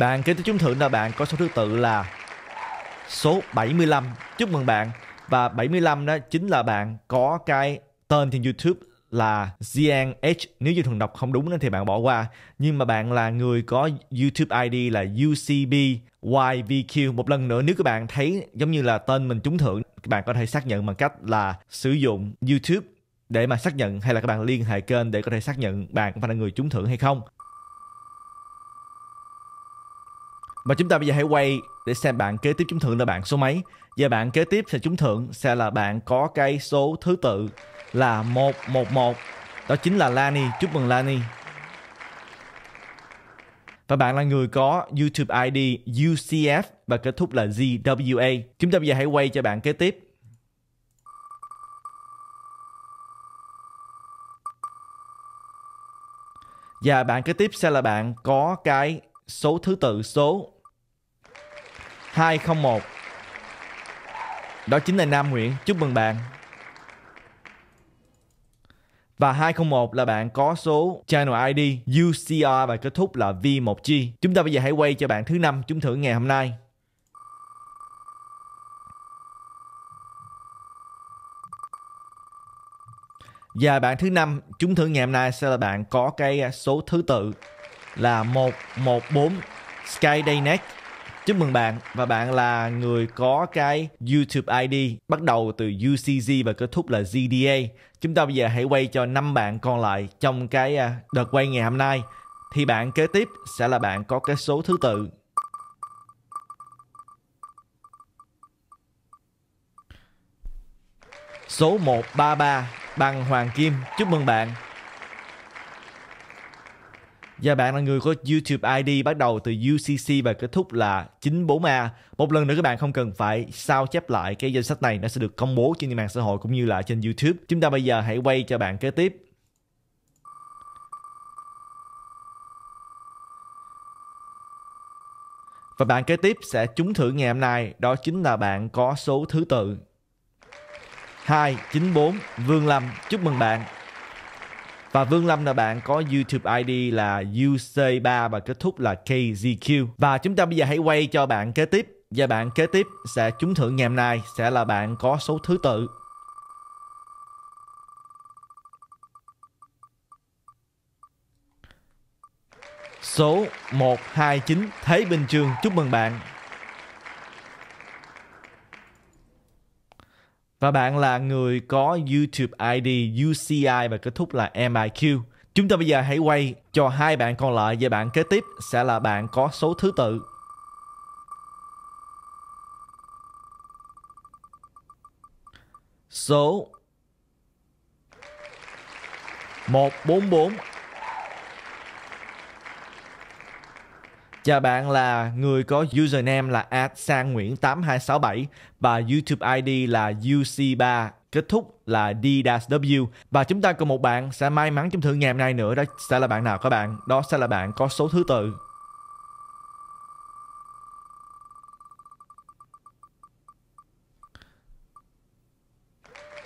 Bạn kế tiếp trúng thưởng là bạn có số thứ tự là số 75. Chúc mừng bạn. Và 75 đó chính là bạn có cái tên trên YouTube là Zian H. Nếu như thường đọc không đúng thì bạn bỏ qua. Nhưng mà bạn là người có YouTube ID là UCB YVQ. Một lần nữa nếu các bạn thấy giống như là tên mình trúng thưởng, các bạn có thể xác nhận bằng cách là sử dụng YouTube để mà xác nhận hay là các bạn liên hệ kênh để có thể xác nhận bạn có phải là người trúng thưởng hay không. Và chúng ta bây giờ hãy quay để xem bạn kế tiếp trúng thưởng là bạn số mấy. Và bạn kế tiếp sẽ trúng thưởng sẽ là bạn có cái số thứ tự là 111. Đó chính là Lani. Chúc mừng Lani. Và bạn là người có YouTube ID UCF và kết thúc là ZWA. Chúng ta bây giờ hãy quay cho bạn kế tiếp. Và bạn kế tiếp sẽ là bạn có cái số thứ tự số 201. Đó chính là Nam Nguyễn. Chúc mừng bạn. Và 201 là bạn có số channel ID UCR và kết thúc là V1G. Chúng ta bây giờ hãy quay cho bạn thứ năm chúng thưởng ngày hôm nay. Và bạn thứ năm chúng thưởng ngày hôm nay sẽ là bạn có cái số thứ tự là 114 Sky Dayneck. Chúc mừng bạn và bạn là người có cái YouTube ID bắt đầu từ UCG và kết thúc là GDA. Chúng ta bây giờ hãy quay cho năm bạn còn lại trong cái à, đợt quay ngày hôm nay thì bạn kế tiếp sẽ là bạn có cái số thứ tự. Số 133 bằng Hoàng Kim. Chúc mừng bạn và bạn là người có YouTube ID bắt đầu từ UCC và kết thúc là 94A. Một lần nữa các bạn không cần phải sao chép lại cái danh sách này, nó sẽ được công bố trên mạng xã hội cũng như là trên YouTube. Chúng ta bây giờ hãy quay cho bạn kế tiếp. Và bạn kế tiếp sẽ trúng thử ngày hôm nay, đó chính là bạn có số thứ tự 294 Vương Lâm. Chúc mừng bạn. Và Vương Lâm là bạn có YouTube ID là UC3 và kết thúc là KZQ. Và chúng ta bây giờ hãy quay cho bạn kế tiếp. Và bạn kế tiếp sẽ trúng thưởng ngày hôm nay sẽ là bạn có số thứ tự. Số 129 Thế Bình Trường. Chúc mừng bạn. và bạn là người có YouTube ID UCI và kết thúc là MIQ. Chúng ta bây giờ hãy quay cho hai bạn còn lại và bạn kế tiếp sẽ là bạn có số thứ tự. Số 144 chào bạn là người có username là @sanguyen8267 và YouTube ID là UC3 kết thúc là D-W và chúng ta còn một bạn sẽ may mắn trong thử ngày hôm nay nữa đó sẽ là bạn nào các bạn đó sẽ là bạn có số thứ tự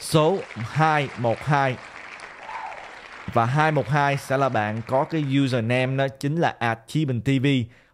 số 212 và 212 sẽ là bạn có cái username đó chính là at TV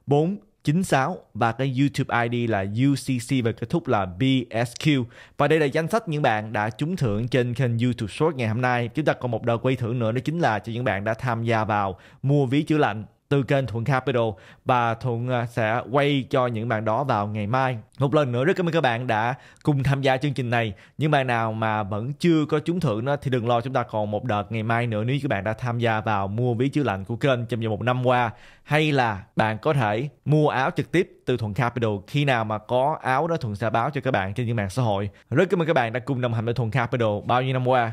4 96 và cái YouTube ID là UCC và kết thúc là BSQ. Và đây là danh sách những bạn đã trúng thưởng trên kênh YouTube Short ngày hôm nay. Chúng ta còn một đợt quay thưởng nữa đó chính là cho những bạn đã tham gia vào mua ví chữa lạnh từ kênh Thuận Capital và Thuận à, sẽ quay cho những bạn đó vào ngày mai. Một lần nữa rất cảm ơn các bạn đã cùng tham gia chương trình này. Những bạn nào mà vẫn chưa có trúng thưởng đó thì đừng lo chúng ta còn một đợt ngày mai nữa nếu các bạn đã tham gia vào mua ví chữa lành của kênh trong vòng một năm qua hay là bạn có thể mua áo trực tiếp từ Thuận Capital khi nào mà có áo đó Thuận sẽ báo cho các bạn trên những mạng xã hội. Rất cảm ơn các bạn đã cùng đồng hành với Thuận Capital bao nhiêu năm qua.